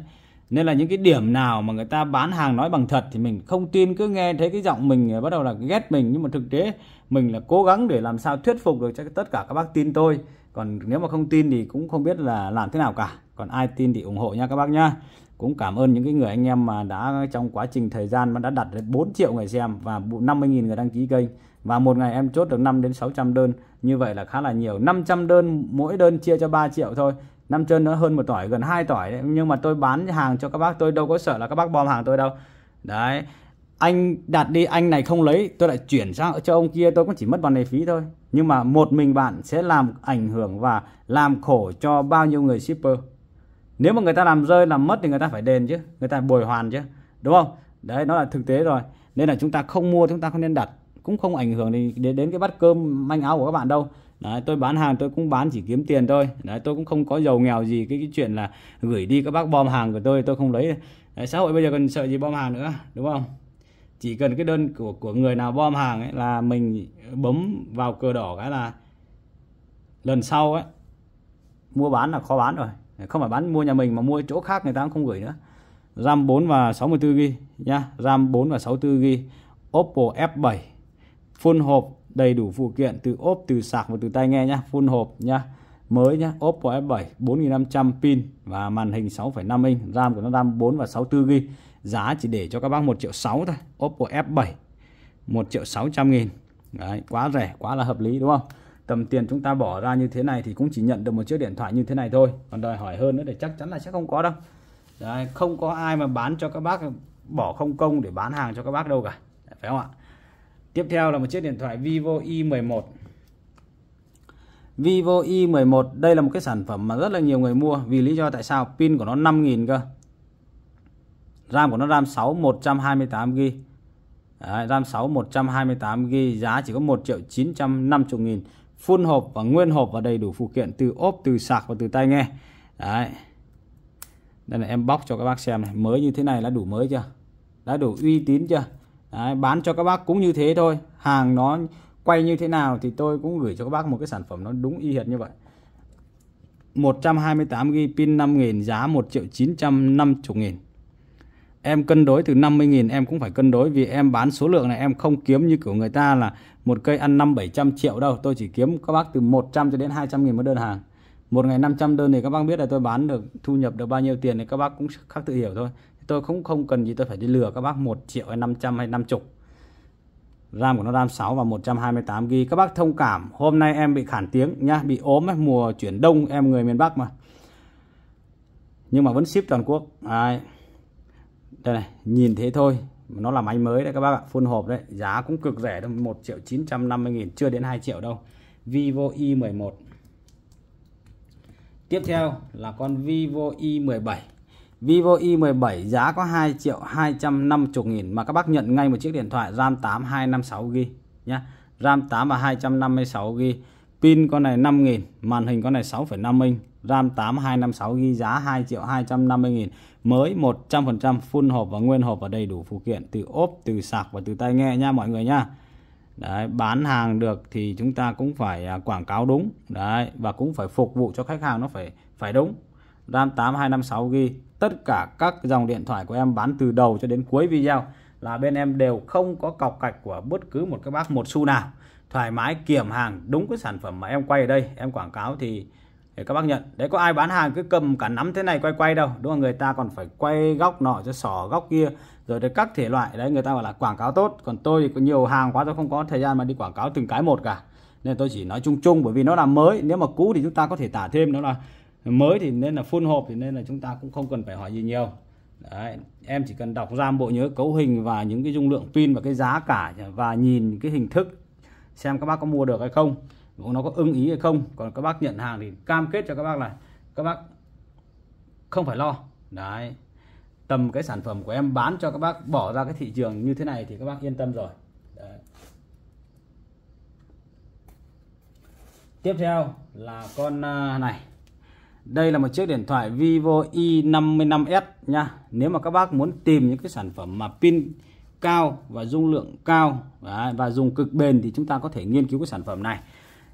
Nên là những cái điểm nào mà người ta bán hàng nói bằng thật thì mình không tin cứ nghe thấy cái giọng mình bắt đầu là ghét mình nhưng mà thực tế mình là cố gắng để làm sao thuyết phục được cho tất cả các bác tin tôi còn nếu mà không tin thì cũng không biết là làm thế nào cả còn ai tin thì ủng hộ nha các bác nhá cũng cảm ơn những cái người anh em mà đã trong quá trình thời gian mà đã đặt được 4 triệu người xem và 50.000 người đăng ký kênh và một ngày em chốt được 5 đến 600 đơn như vậy là khá là nhiều 500 đơn mỗi đơn chia cho 3 triệu thôi năm chân nó hơn một tỏi gần hai tỏi đấy. nhưng mà tôi bán hàng cho các bác tôi đâu có sợ là các bác bom hàng tôi đâu đấy anh đặt đi anh này không lấy tôi lại chuyển sang cho ông kia tôi cũng chỉ mất bàn lề phí thôi nhưng mà một mình bạn sẽ làm ảnh hưởng và làm khổ cho bao nhiêu người shipper nếu mà người ta làm rơi làm mất thì người ta phải đền chứ người ta bồi hoàn chứ đúng không đấy nó là thực tế rồi nên là chúng ta không mua chúng ta không nên đặt cũng không ảnh hưởng đến đến cái bát cơm manh áo của các bạn đâu đấy tôi bán hàng tôi cũng bán chỉ kiếm tiền thôi đấy tôi cũng không có giàu nghèo gì cái, cái chuyện là gửi đi các bác bom hàng của tôi tôi không lấy đấy, xã hội bây giờ còn sợ gì bom hàng nữa đúng không chỉ cần cái đơn của của người nào bom hàng ấy là mình bấm vào cờ đỏ cái là lần sau ấy mua bán là khó bán rồi không phải bán mua nhà mình mà mua chỗ khác người ta cũng không gửi nữa RAM 4 và 64 GB nha RAM 4 và 64 GB Oppo F7 full hộp đầy đủ phụ kiện từ ốp từ sạc và từ tai nghe nhá full hộp nha mới nhá Oppo F7 4500 pin và màn hình 6,5 inch RAM của nó RAM 4 và 64 GB giá chỉ để cho các bác 1 triệu 6 thôi Oppo F7 1 triệu 600 nghìn Đấy, quá rẻ quá là hợp lý đúng không tầm tiền chúng ta bỏ ra như thế này thì cũng chỉ nhận được một chiếc điện thoại như thế này thôi còn đòi hỏi hơn nữa để chắc chắn là sẽ không có đâu Đấy, không có ai mà bán cho các bác bỏ không công để bán hàng cho các bác đâu cả phải không ạ tiếp theo là một chiếc điện thoại Vivo i11 Vivo i11 đây là một cái sản phẩm mà rất là nhiều người mua vì lý do tại sao pin của nó 5.000 cơ RAM của nó RAM 6 128GB Đấy, RAM 6 128GB giá chỉ có 1 triệu 950 nghìn Full hộp và nguyên hộp và đầy đủ phụ kiện từ ốp, từ sạc và từ tay nghe Đấy Đây là em bóc cho các bác xem này Mới như thế này là đủ mới chưa Đã đủ uy tín chưa Đấy, Bán cho các bác cũng như thế thôi Hàng nó quay như thế nào thì tôi cũng gửi cho các bác một cái sản phẩm nó đúng y hệt như vậy 128GB pin 5000 giá 1 triệu 950 nghìn em cân đối từ 50.000 em cũng phải cân đối vì em bán số lượng này em không kiếm như kiểu người ta là một cây ăn 5 700 triệu đâu tôi chỉ kiếm các bác từ 100 cho đến 200 nghìn một đơn hàng một ngày 500 đơn thì các bác biết là tôi bán được thu nhập được bao nhiêu tiền thì các bác cũng khác tự hiểu thôi tôi cũng không cần gì tôi phải đi lừa các bác 1 triệu hay 500 hay 50 RAM của nó RAM 6 và 128 GB các bác thông cảm hôm nay em bị khản tiếng nhá bị ốm ấy, mùa chuyển đông em người miền Bắc mà nhưng mà vẫn ship toàn quốc Đấy đây này nhìn thế thôi nó là máy mới đấy các bác ạ full hộp đấy giá cũng cực rẻ đâu 1 triệu 950 nghìn chưa đến 2 triệu đâu Vivo i11 tiếp theo là con Vivo i17 Vivo i17 giá có 2 triệu 250 nghìn mà các bác nhận ngay một chiếc điện thoại RAM 8 256GB nhá RAM 8 và 256GB pin con này 5 nghìn màn hình con này 6,5 inch RAM 8 256 ghi giá 2 triệu 250 nghìn mới 100% full hộp và nguyên hộp và đầy đủ phụ kiện từ ốp, từ sạc và từ tai nghe nha mọi người nha. Đấy, bán hàng được thì chúng ta cũng phải à, quảng cáo đúng. Đấy, và cũng phải phục vụ cho khách hàng nó phải phải đúng. RAM 8 256 ghi tất cả các dòng điện thoại của em bán từ đầu cho đến cuối video là bên em đều không có cọc cạch của bất cứ một cái bác một xu nào. Thoải mái kiểm hàng đúng cái sản phẩm mà em quay ở đây, em quảng cáo thì để các bác nhận đấy có ai bán hàng cứ cầm cả nắm thế này quay quay đâu đúng không người ta còn phải quay góc nọ cho sỏ góc kia rồi đến các thể loại đấy người ta gọi là quảng cáo tốt còn tôi thì có nhiều hàng quá tôi không có thời gian mà đi quảng cáo từng cái một cả nên tôi chỉ nói chung chung bởi vì nó là mới nếu mà cũ thì chúng ta có thể tả thêm nó là mới thì nên là phun hộp thì nên là chúng ta cũng không cần phải hỏi gì nhiều Đấy, em chỉ cần đọc ra bộ nhớ cấu hình và những cái dung lượng pin và cái giá cả và nhìn cái hình thức xem các bác có mua được hay không nó có ưng ý hay không còn các bác nhận hàng thì cam kết cho các bác là các bác không phải lo đấy tầm cái sản phẩm của em bán cho các bác bỏ ra cái thị trường như thế này thì các bác yên tâm rồi đấy. tiếp theo là con à, này đây là một chiếc điện thoại Vivo i55s nha nếu mà các bác muốn tìm những cái sản phẩm mà pin cao và dung lượng cao và dùng cực bền thì chúng ta có thể nghiên cứu cái sản phẩm này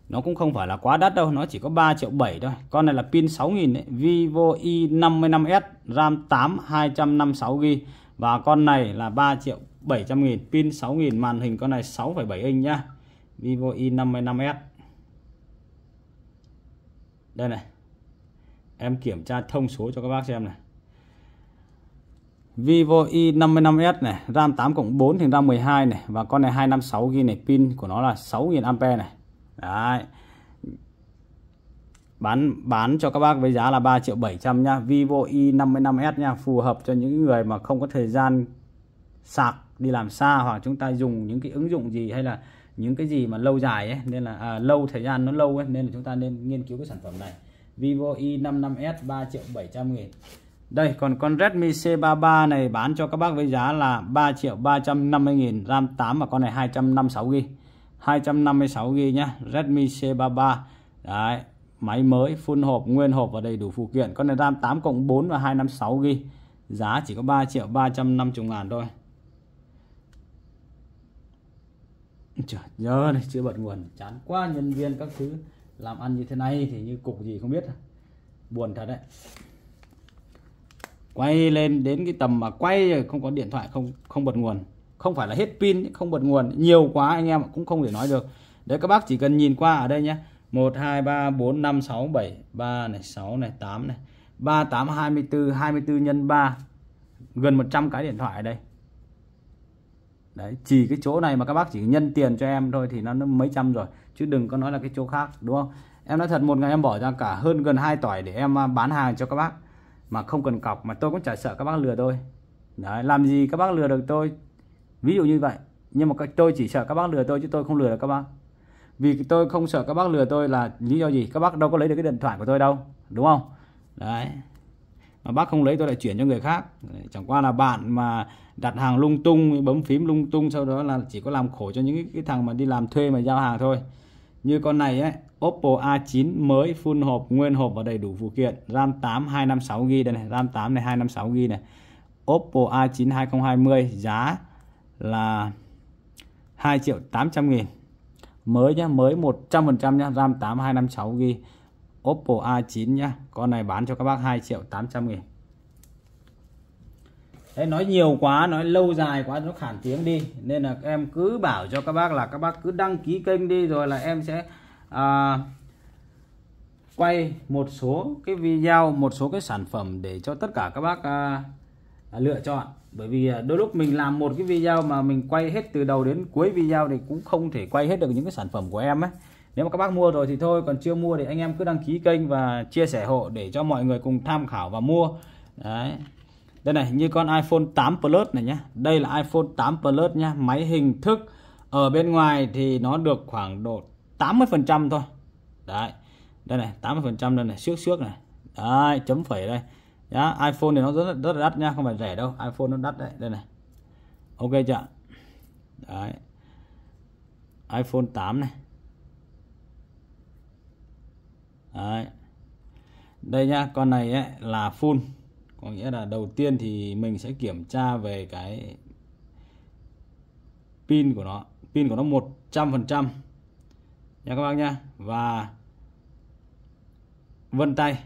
nó cũng không phải là quá đắt đâu nó chỉ có 3 triệu 7 thôi con này là pin 6000 đấy Vivo i55s RAM 8 256GB và con này là 3 triệu 700 nghìn pin 6000 màn hình con này 6,7 inch nhá Vivo i55s đây này em kiểm tra thông số cho các bác xem này Vivo i55s này RAM 8 cộng 4 thì RAM 12 này và con này 256GB này pin của nó là 6000 ampe này Đấy. Bán bán cho các bác với giá là 3 triệu 700 nha Vivo i55s nha Phù hợp cho những người mà không có thời gian sạc đi làm xa hoặc chúng ta dùng những cái ứng dụng gì hay là những cái gì mà lâu dài ấy nên là à, lâu thời gian nó lâu ấy nên là chúng ta nên nghiên cứu cái sản phẩm này Vivo i55s 3 triệu 700 nghìn đây còn con Redmi C33 này bán cho các bác với giá là 3 triệu 350 nghìn RAM 8 và con này 256 GB 256 GB nhá Redmi C33 đấy máy mới full hộp nguyên hộp và đầy đủ phụ kiện con này RAM 8 cộng 4 và 256 GB giá chỉ có 3 triệu 350 ngàn thôi trời nhớ chưa bật nguồn chán quá nhân viên các thứ làm ăn như thế này thì như cục gì không biết buồn thật đấy quay lên đến cái tầm mà quay không có điện thoại không không bật nguồn không phải là hết pin không bật nguồn nhiều quá anh em cũng không thể nói được đấy các bác chỉ cần nhìn qua ở đây nhé 1 2 3 4 5 6 7 3 này 6 này 8 này 3 8 24 24 nhân 3 gần 100 cái điện thoại ở đây đấy chỉ cái chỗ này mà các bác chỉ nhân tiền cho em thôi thì nó, nó mấy trăm rồi chứ đừng có nói là cái chỗ khác đúng không em nói thật một ngày em bỏ ra cả hơn gần hai tỏi để em à, bán hàng cho các bác mà không cần cọc mà tôi cũng chả sợ các bác lừa tôi đấy làm gì các bác lừa được tôi ví dụ như vậy nhưng mà các, tôi chỉ sợ các bác lừa tôi chứ tôi không lừa được các bác vì tôi không sợ các bác lừa tôi là lý do gì các bác đâu có lấy được cái điện thoại của tôi đâu đúng không đấy mà bác không lấy tôi lại chuyển cho người khác chẳng qua là bạn mà đặt hàng lung tung bấm phím lung tung sau đó là chỉ có làm khổ cho những cái thằng mà đi làm thuê mà giao hàng thôi như con này ấy Oppo A9 mới full hộp nguyên hộp và đầy đủ phụ kiện RAM 8 256GB đây này RAM 8 này 256GB này Oppo A9 2020 giá là 2 triệu 800 nghìn mới nhé mới 100% nhé RAM 8 256 g Oppo A9 nhé con này bán cho các bác 2 triệu 800 nghìn Đấy, nói nhiều quá nói lâu dài quá nó khản tiếng đi nên là em cứ bảo cho các bác là các bác cứ đăng ký kênh đi rồi là em sẽ à, quay một số cái video một số cái sản phẩm để cho tất cả các bác à, lựa chọn bởi vì à, đôi lúc mình làm một cái video mà mình quay hết từ đầu đến cuối video thì cũng không thể quay hết được những cái sản phẩm của em ấy nếu mà các bác mua rồi thì thôi còn chưa mua thì anh em cứ đăng ký kênh và chia sẻ hộ để cho mọi người cùng tham khảo và mua đấy đây này như con iPhone 8 Plus này nhá đây là iPhone 8 Plus nhá máy hình thức ở bên ngoài thì nó được khoảng độ 80 phần trăm thôi đấy đây này 80 phần trăm đây này xước xước này đấy chấm phẩy đây nhá iPhone thì nó rất là, rất là đắt nha không phải rẻ đâu iPhone nó đắt đấy đây này ok chưa đấy iPhone 8 này đấy đây nhá con này ấy, là full có nghĩa là đầu tiên thì mình sẽ kiểm tra về cái pin của nó pin của nó 100% nha các bác nhá và vân tay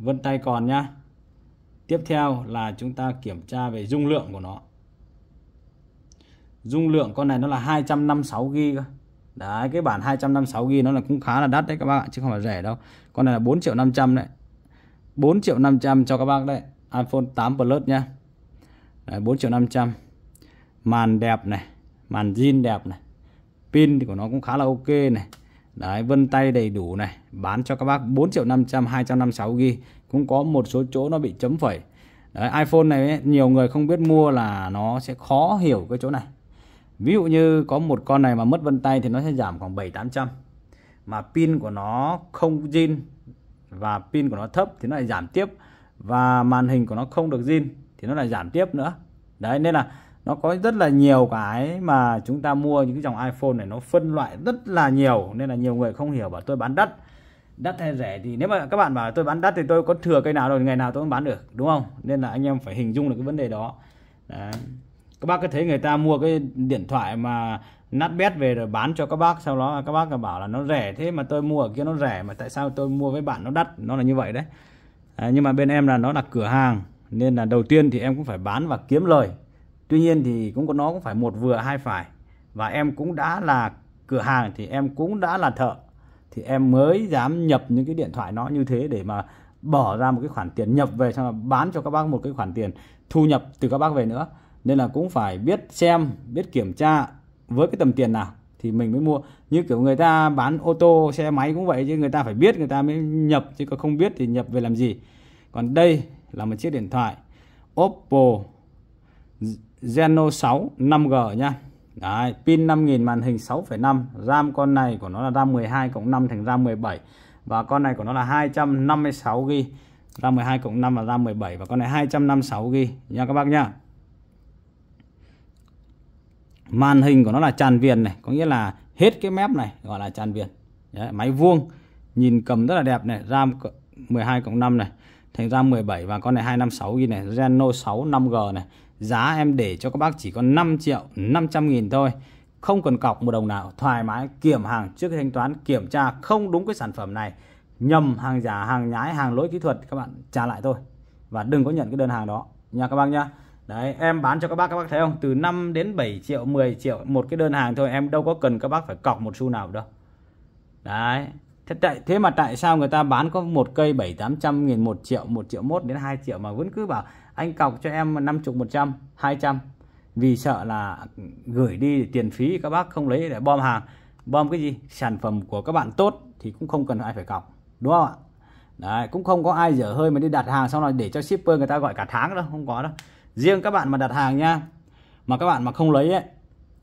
vân tay còn nhá tiếp theo là chúng ta kiểm tra về dung lượng của nó dung lượng con này nó là 256GB cơ đấy cái bản 256GB nó là cũng khá là đắt đấy các bác ạ chứ không phải rẻ đâu con này là 4 triệu 500 đấy 4 triệu 500 cho các bác đấy iPhone 8 Plus nhá đấy, 4 triệu 500 màn đẹp này màn zin đẹp này pin thì của nó cũng khá là ok này Đấy, vân tay đầy đủ này, bán cho các bác 4 triệu 500 256 GB, cũng có một số chỗ nó bị chấm phẩy. Đấy, iPhone này ấy, nhiều người không biết mua là nó sẽ khó hiểu cái chỗ này. Ví dụ như có một con này mà mất vân tay thì nó sẽ giảm khoảng 7 800. Mà pin của nó không zin và pin của nó thấp thì nó lại giảm tiếp và màn hình của nó không được zin thì nó lại giảm tiếp nữa. Đấy nên là nó có rất là nhiều cái mà chúng ta mua những dòng iPhone này nó phân loại rất là nhiều nên là nhiều người không hiểu và tôi bán đắt đắt hay rẻ thì nếu mà các bạn bảo tôi bán đắt thì tôi có thừa cây nào rồi ngày nào tôi cũng bán được đúng không nên là anh em phải hình dung được cái vấn đề đó Đấy. các bác có thấy người ta mua cái điện thoại mà nát bét về rồi bán cho các bác sau đó các bác bảo là nó rẻ thế mà tôi mua ở kia nó rẻ mà tại sao tôi mua với bạn nó đắt nó là như vậy đấy à, nhưng mà bên em là nó là cửa hàng nên là đầu tiên thì em cũng phải bán và kiếm lời tuy nhiên thì cũng có nó cũng phải một vừa hai phải và em cũng đã là cửa hàng thì em cũng đã là thợ thì em mới dám nhập những cái điện thoại nó như thế để mà bỏ ra một cái khoản tiền nhập về xong là bán cho các bác một cái khoản tiền thu nhập từ các bác về nữa nên là cũng phải biết xem biết kiểm tra với cái tầm tiền nào thì mình mới mua như kiểu người ta bán ô tô xe máy cũng vậy chứ người ta phải biết người ta mới nhập chứ còn không biết thì nhập về làm gì còn đây là một chiếc điện thoại Oppo Geno 6 5G nha Đấy, pin 5000 màn hình 6,5 RAM con này của nó là RAM 12 cộng 5 thành RAM 17 và con này của nó là 256GB RAM 12 cộng 5 là RAM 17 và con này 256GB nha các bác nha màn hình của nó là tràn viền này có nghĩa là hết cái mép này gọi là tràn viền Đấy, máy vuông nhìn cầm rất là đẹp này RAM 12 cộng 5 này thành RAM 17 và con này 256GB này Geno 6 5G này Giá em để cho các bác chỉ có 5 triệu 500 nghìn thôi Không cần cọc một đồng nào Thoải mái kiểm hàng trước khi thanh toán Kiểm tra không đúng cái sản phẩm này Nhầm hàng giả, hàng nhái, hàng lỗi kỹ thuật Các bạn trả lại thôi Và đừng có nhận cái đơn hàng đó nha các bác nhá Đấy, em bán cho các bác các bác thấy không? Từ 5 đến 7 triệu, 10 triệu một cái đơn hàng thôi, em đâu có cần các bác phải cọc một xu nào đâu. Đấy. Thế tại thế mà tại sao người ta bán có một cây 7 800 nghìn 1 triệu, 1 triệu mốt đến 2 triệu mà vẫn cứ bảo anh cọc cho em 50 100 200 vì sợ là gửi đi tiền phí các bác không lấy để bom hàng bom cái gì sản phẩm của các bạn tốt thì cũng không cần ai phải cọc đúng không ạ Đấy, cũng không có ai dở hơi mà đi đặt hàng xong rồi để cho shipper người ta gọi cả tháng đâu không có đâu riêng các bạn mà đặt hàng nha mà các bạn mà không lấy ấy,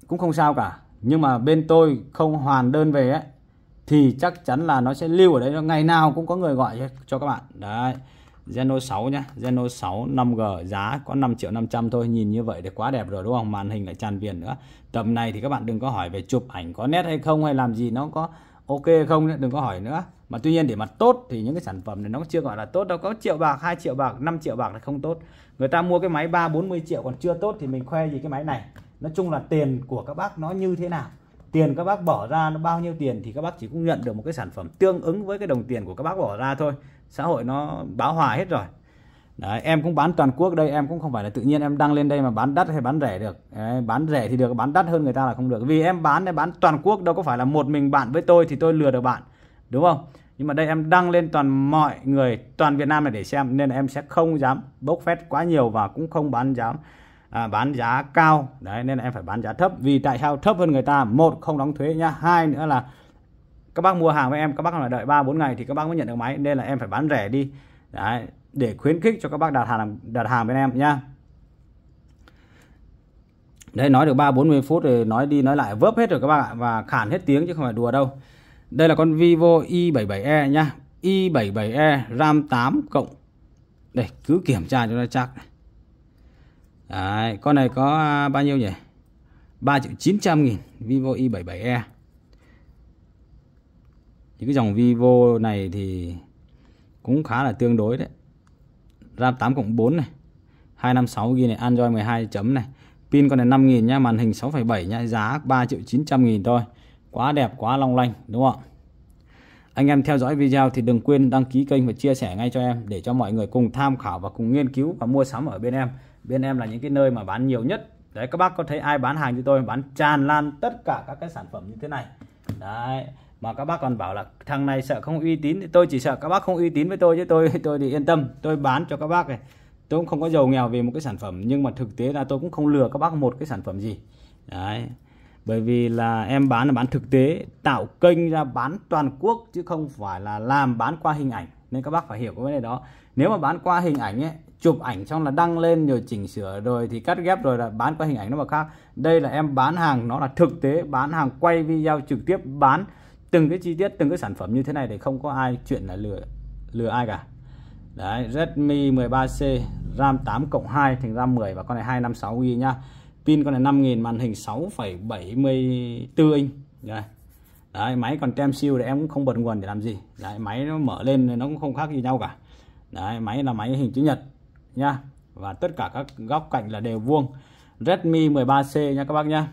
cũng không sao cả nhưng mà bên tôi không hoàn đơn về ấy thì chắc chắn là nó sẽ lưu ở đấy ngày nào cũng có người gọi cho các bạn đấy Zeno 6 nhá Zeno 6 5G giá có 5 triệu 500 thôi nhìn như vậy thì quá đẹp rồi đúng không màn hình lại tràn viền nữa tầm này thì các bạn đừng có hỏi về chụp ảnh có nét hay không hay làm gì nó có ok không nữa đừng có hỏi nữa mà tuy nhiên để mặt tốt thì những cái sản phẩm này nó chưa gọi là tốt đâu có triệu bạc 2 triệu bạc 5 triệu bạc là không tốt người ta mua cái máy 3 40 triệu còn chưa tốt thì mình khoe gì cái máy này nói chung là tiền của các bác nó như thế nào tiền các bác bỏ ra nó bao nhiêu tiền thì các bác chỉ cũng nhận được một cái sản phẩm tương ứng với cái đồng tiền của các bác bỏ ra thôi xã hội nó bão hòa hết rồi Đấy, em cũng bán toàn quốc đây em cũng không phải là tự nhiên em đăng lên đây mà bán đắt hay bán rẻ được Đấy, bán rẻ thì được bán đắt hơn người ta là không được vì em bán để bán toàn quốc đâu có phải là một mình bạn với tôi thì tôi lừa được bạn đúng không nhưng mà đây em đăng lên toàn mọi người toàn Việt Nam này để xem nên em sẽ không dám bốc phét quá nhiều và cũng không bán dám à, bán giá cao đấy nên em phải bán giá thấp vì tại sao thấp hơn người ta một không đóng thuế nhá. hai nữa là các bác mua hàng với em các bác là đợi 3 4 ngày thì các bác mới nhận được máy nên là em phải bán rẻ đi Đấy, để khuyến khích cho các bác đặt hàng đặt hàng bên em nha Đấy nói được 3 40 phút rồi nói đi nói lại vớp hết rồi các bác ạ và khản hết tiếng chứ không phải đùa đâu. Đây là con Vivo i77e nha i77e RAM 8 cộng. Đây cứ kiểm tra cho nó chắc. Đấy, con này có à, bao nhiêu nhỉ? 3 triệu 900 nghìn Vivo i77e những cái dòng Vivo này thì cũng khá là tương đối đấy RAM 8 cộng 4 này 256 ghi này Android 12 chấm này pin còn là 5.000 nha màn hình 6,7 nha giá 3 triệu 900 nghìn thôi quá đẹp quá long lanh đúng không ạ anh em theo dõi video thì đừng quên đăng ký kênh và chia sẻ ngay cho em để cho mọi người cùng tham khảo và cùng nghiên cứu và mua sắm ở bên em bên em là những cái nơi mà bán nhiều nhất đấy các bác có thấy ai bán hàng như tôi bán tràn lan tất cả các cái sản phẩm như thế này đấy mà các bác còn bảo là thằng này sợ không uy tín thì tôi chỉ sợ các bác không uy tín với tôi chứ tôi *laughs* tôi thì yên tâm tôi bán cho các bác này tôi cũng không có giàu nghèo về một cái sản phẩm nhưng mà thực tế là tôi cũng không lừa các bác một cái sản phẩm gì đấy bởi vì là em bán là bán thực tế tạo kênh ra bán toàn quốc chứ không phải là làm bán qua hình ảnh nên các bác phải hiểu cái vấn đề đó nếu mà bán qua hình ảnh ấy chụp ảnh xong là đăng lên rồi chỉnh sửa rồi thì cắt ghép rồi là bán qua hình ảnh nó mà khác đây là em bán hàng nó là thực tế bán hàng quay video trực tiếp bán từng cái chi tiết từng cái sản phẩm như thế này thì không có ai chuyện là lừa lừa ai cả đấy Redmi 13C RAM 8 cộng 2 thành RAM 10 và con này 256 GB nhá pin con này 5000 màn hình 6,74 inch đấy. đấy máy còn tem siêu thì em cũng không bật nguồn để làm gì đấy máy nó mở lên nó cũng không khác gì nhau cả đấy máy là máy hình chữ nhật nhá và tất cả các góc cạnh là đều vuông Redmi 13C nha các bác nhá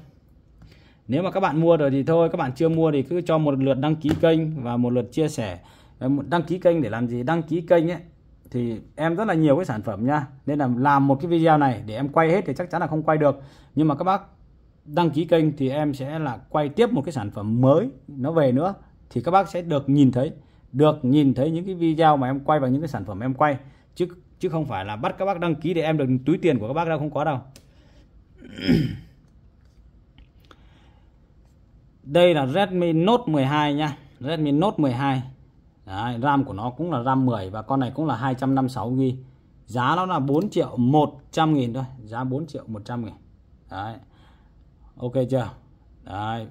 nếu mà các bạn mua rồi thì thôi các bạn chưa mua thì cứ cho một lượt đăng ký kênh và một lượt chia sẻ đăng ký kênh để làm gì đăng ký kênh ấy thì em rất là nhiều cái sản phẩm nha nên là làm một cái video này để em quay hết thì chắc chắn là không quay được nhưng mà các bác đăng ký kênh thì em sẽ là quay tiếp một cái sản phẩm mới nó về nữa thì các bác sẽ được nhìn thấy được nhìn thấy những cái video mà em quay và những cái sản phẩm em quay chứ chứ không phải là bắt các bác đăng ký để em được túi tiền của các bác đâu không có đâu *coughs* đây là Redmi Note 12 nha Redmi Note 12 Đấy, RAM của nó cũng là RAM 10 và con này cũng là 256GB giá nó là 4 triệu 100 nghìn thôi giá 4 triệu 100 nghìn Đấy. ok chưa Đấy.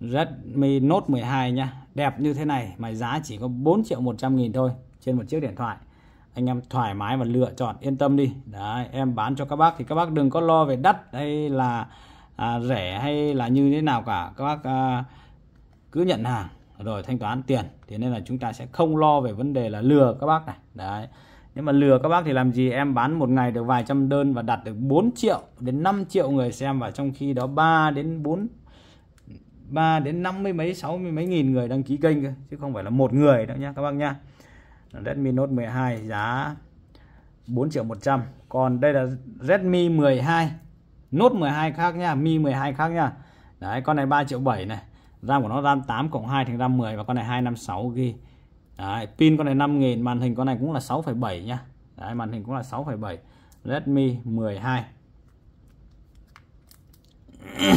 Redmi Note 12 nha đẹp như thế này mà giá chỉ có 4 triệu 100 nghìn thôi trên một chiếc điện thoại anh em thoải mái và lựa chọn yên tâm đi đấy em bán cho các bác thì các bác đừng có lo về đắt hay là à, rẻ hay là như thế nào cả các bác à, cứ nhận hàng rồi thanh toán tiền thế nên là chúng ta sẽ không lo về vấn đề là lừa các bác này đấy nếu mà lừa các bác thì làm gì em bán một ngày được vài trăm đơn và đặt được 4 triệu đến 5 triệu người xem và trong khi đó 3 đến 4 3 đến 50 mấy 60 mấy nghìn người đăng ký kênh cơ chứ không phải là một người đâu nhá các bác nhá Redmi Note 12 giá 4 triệu 100 còn đây là Redmi 12 nốt 12 khác nhá mi 12 khác nhá đấy con này 3 triệu 7 này RAM của nó RAM 8 cộng 2 thành RAM 10 và con này 256 g đấy, pin con này 5000 màn hình con này cũng là 6,7 nhá đấy, màn hình cũng là 6,7 Redmi 12 *coughs*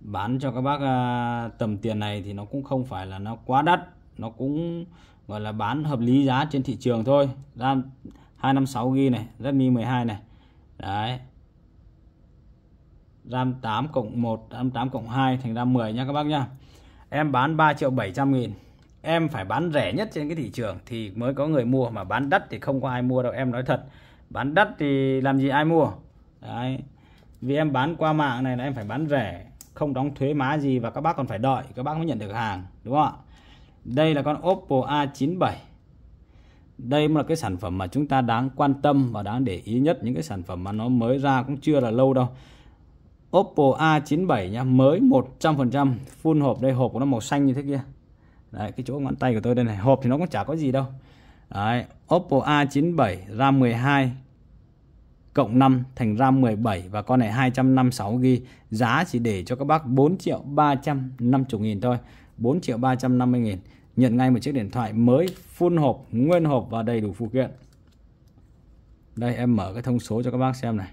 bán cho các bác à, tầm tiền này thì nó cũng không phải là nó quá đắt nó cũng gọi là bán hợp lý giá trên thị trường thôi RAM 256GB này Redmi 12 này đấy RAM 8 cộng 1 RAM 8 cộng 2 thành RAM 10 nha các bác nha em bán 3 triệu 700 nghìn em phải bán rẻ nhất trên cái thị trường thì mới có người mua mà bán đắt thì không có ai mua đâu em nói thật bán đắt thì làm gì ai mua đấy vì em bán qua mạng này là em phải bán rẻ không đóng thuế má gì và các bác còn phải đợi các bác mới nhận được hàng đúng không ạ đây là con Oppo A97 đây là cái sản phẩm mà chúng ta đáng quan tâm và đáng để ý nhất những cái sản phẩm mà nó mới ra cũng chưa là lâu đâu Oppo A97 nhá mới 100% full hộp đây hộp của nó màu xanh như thế kia đấy cái chỗ ngón tay của tôi đây này hộp thì nó cũng chả có gì đâu đấy Oppo A97 RAM 12 cộng 5 thành RAM 17 và con này 256 GB giá chỉ để cho các bác 4 triệu 350 nghìn thôi 4 triệu 350 nghìn nhận ngay một chiếc điện thoại mới full hộp, nguyên hộp và đầy đủ phụ kiện. Đây em mở cái thông số cho các bác xem này.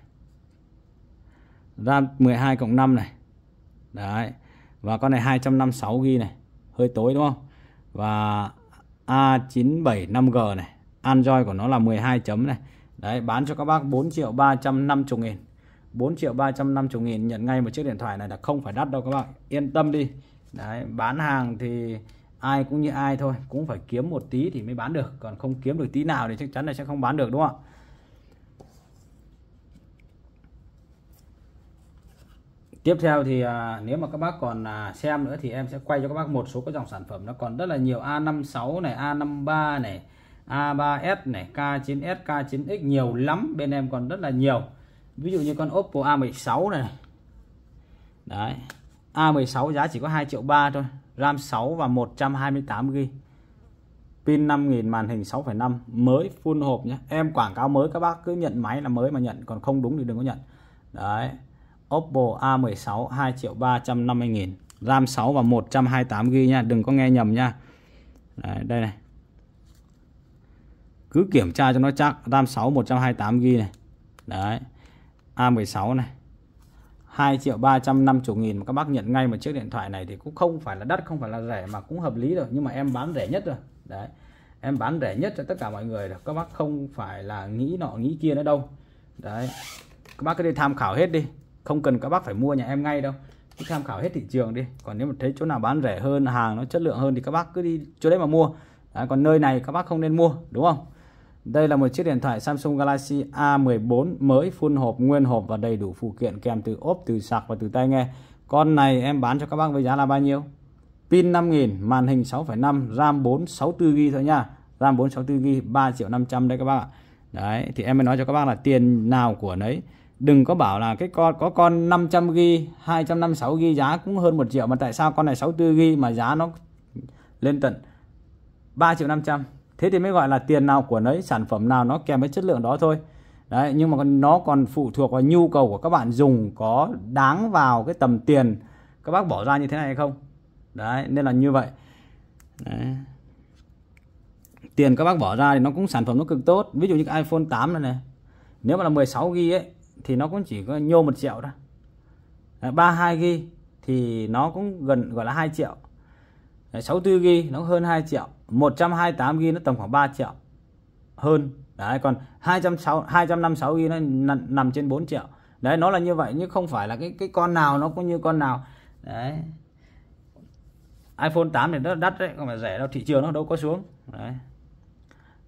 RAM 12 cộng 5 này. Đấy. Và con này 256 g này, hơi tối đúng không? Và A975G này, Android của nó là 12 chấm này. Đấy, bán cho các bác 4 triệu 350 nghìn 4 triệu 350 nghìn nhận ngay một chiếc điện thoại này là không phải đắt đâu các bạn yên tâm đi đấy bán hàng thì ai cũng như ai thôi cũng phải kiếm một tí thì mới bán được còn không kiếm được tí nào thì chắc chắn là sẽ không bán được đúng không ạ Tiếp theo thì à, nếu mà các bác còn à, xem nữa thì em sẽ quay cho các bác một số các dòng sản phẩm nó còn rất là nhiều A56 này, A53 này, A3s này, K9s, K9x nhiều lắm, bên em còn rất là nhiều. Ví dụ như con Oppo A16 này. Đấy. A16 giá chỉ có 2 triệu ba thôi. RAM 6 và 128GB pin 5000 màn hình 6,5 mới full hộp nhé em quảng cáo mới các bác cứ nhận máy là mới mà nhận còn không đúng thì đừng có nhận đấy Oppo A16 2 triệu 350 nghìn RAM 6 và 128GB nha đừng có nghe nhầm nha đấy, đây này cứ kiểm tra cho nó chắc RAM 6 128GB này đấy A16 này 2 triệu 350 nghìn mà các bác nhận ngay một chiếc điện thoại này thì cũng không phải là đắt không phải là rẻ mà cũng hợp lý rồi nhưng mà em bán rẻ nhất rồi đấy em bán rẻ nhất cho tất cả mọi người được các bác không phải là nghĩ nọ nghĩ kia nữa đâu đấy các bác cứ đi tham khảo hết đi không cần các bác phải mua nhà em ngay đâu cứ tham khảo hết thị trường đi còn nếu mà thấy chỗ nào bán rẻ hơn hàng nó chất lượng hơn thì các bác cứ đi chỗ đấy mà mua đấy, còn nơi này các bác không nên mua đúng không đây là một chiếc điện thoại Samsung Galaxy A14 mới full hộp, nguyên hộp và đầy đủ phụ kiện kèm từ ốp, từ sạc và từ tai nghe. Con này em bán cho các bác với giá là bao nhiêu? Pin 5000, màn hình 6.5, RAM 4 64GB thôi nha. RAM 4 64GB 3 triệu 500 đấy các bác ạ. Đấy, thì em mới nói cho các bác là tiền nào của nấy. Đừng có bảo là cái con có con 500GB, 256GB giá cũng hơn 1 triệu mà tại sao con này 64GB mà giá nó lên tận 3 triệu 500 thế thì mới gọi là tiền nào của nấy sản phẩm nào nó kèm với chất lượng đó thôi đấy nhưng mà nó còn phụ thuộc vào nhu cầu của các bạn dùng có đáng vào cái tầm tiền các bác bỏ ra như thế này hay không đấy nên là như vậy đấy. tiền các bác bỏ ra thì nó cũng sản phẩm nó cực tốt ví dụ như cái iPhone 8 này này nếu mà là 16 g ấy thì nó cũng chỉ có nhô một triệu thôi 32 g thì nó cũng gần gọi là 2 triệu 64 g nó hơn 2 triệu 128 GB nó tầm khoảng 3 triệu hơn đấy còn 260 256 GB nó nằm trên 4 triệu đấy nó là như vậy nhưng không phải là cái cái con nào nó cũng như con nào đấy iPhone 8 thì rất đắt đấy còn phải rẻ đâu thị trường nó đâu có xuống đấy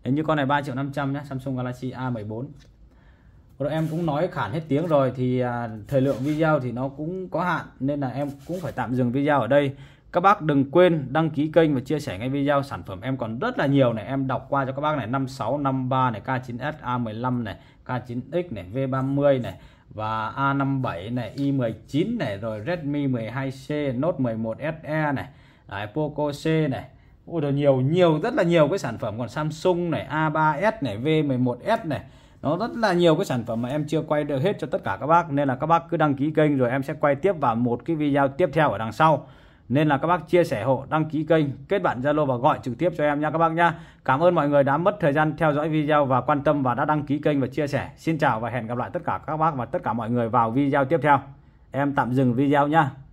Hình như con này 3 triệu 500 nhé Samsung Galaxy A14 rồi em cũng nói khản hết tiếng rồi thì à, thời lượng video thì nó cũng có hạn nên là em cũng phải tạm dừng video ở đây các bác đừng quên đăng ký kênh và chia sẻ ngay video sản phẩm em còn rất là nhiều này em đọc qua cho các bác này 5653 này K9S A15 này K9X này V30 này và A57 này i19 này rồi Redmi 12C Note 11 SE này Đấy, Poco C này Ôi rồi nhiều nhiều rất là nhiều cái sản phẩm còn Samsung này A3s này V11s này nó rất là nhiều cái sản phẩm mà em chưa quay được hết cho tất cả các bác nên là các bác cứ đăng ký kênh rồi em sẽ quay tiếp vào một cái video tiếp theo ở đằng sau nên là các bác chia sẻ hộ đăng ký kênh kết bạn Zalo và gọi trực tiếp cho em nha các bác nhá Cảm ơn mọi người đã mất thời gian theo dõi video và quan tâm và đã đăng ký kênh và chia sẻ Xin chào và hẹn gặp lại tất cả các bác và tất cả mọi người vào video tiếp theo em tạm dừng video nhá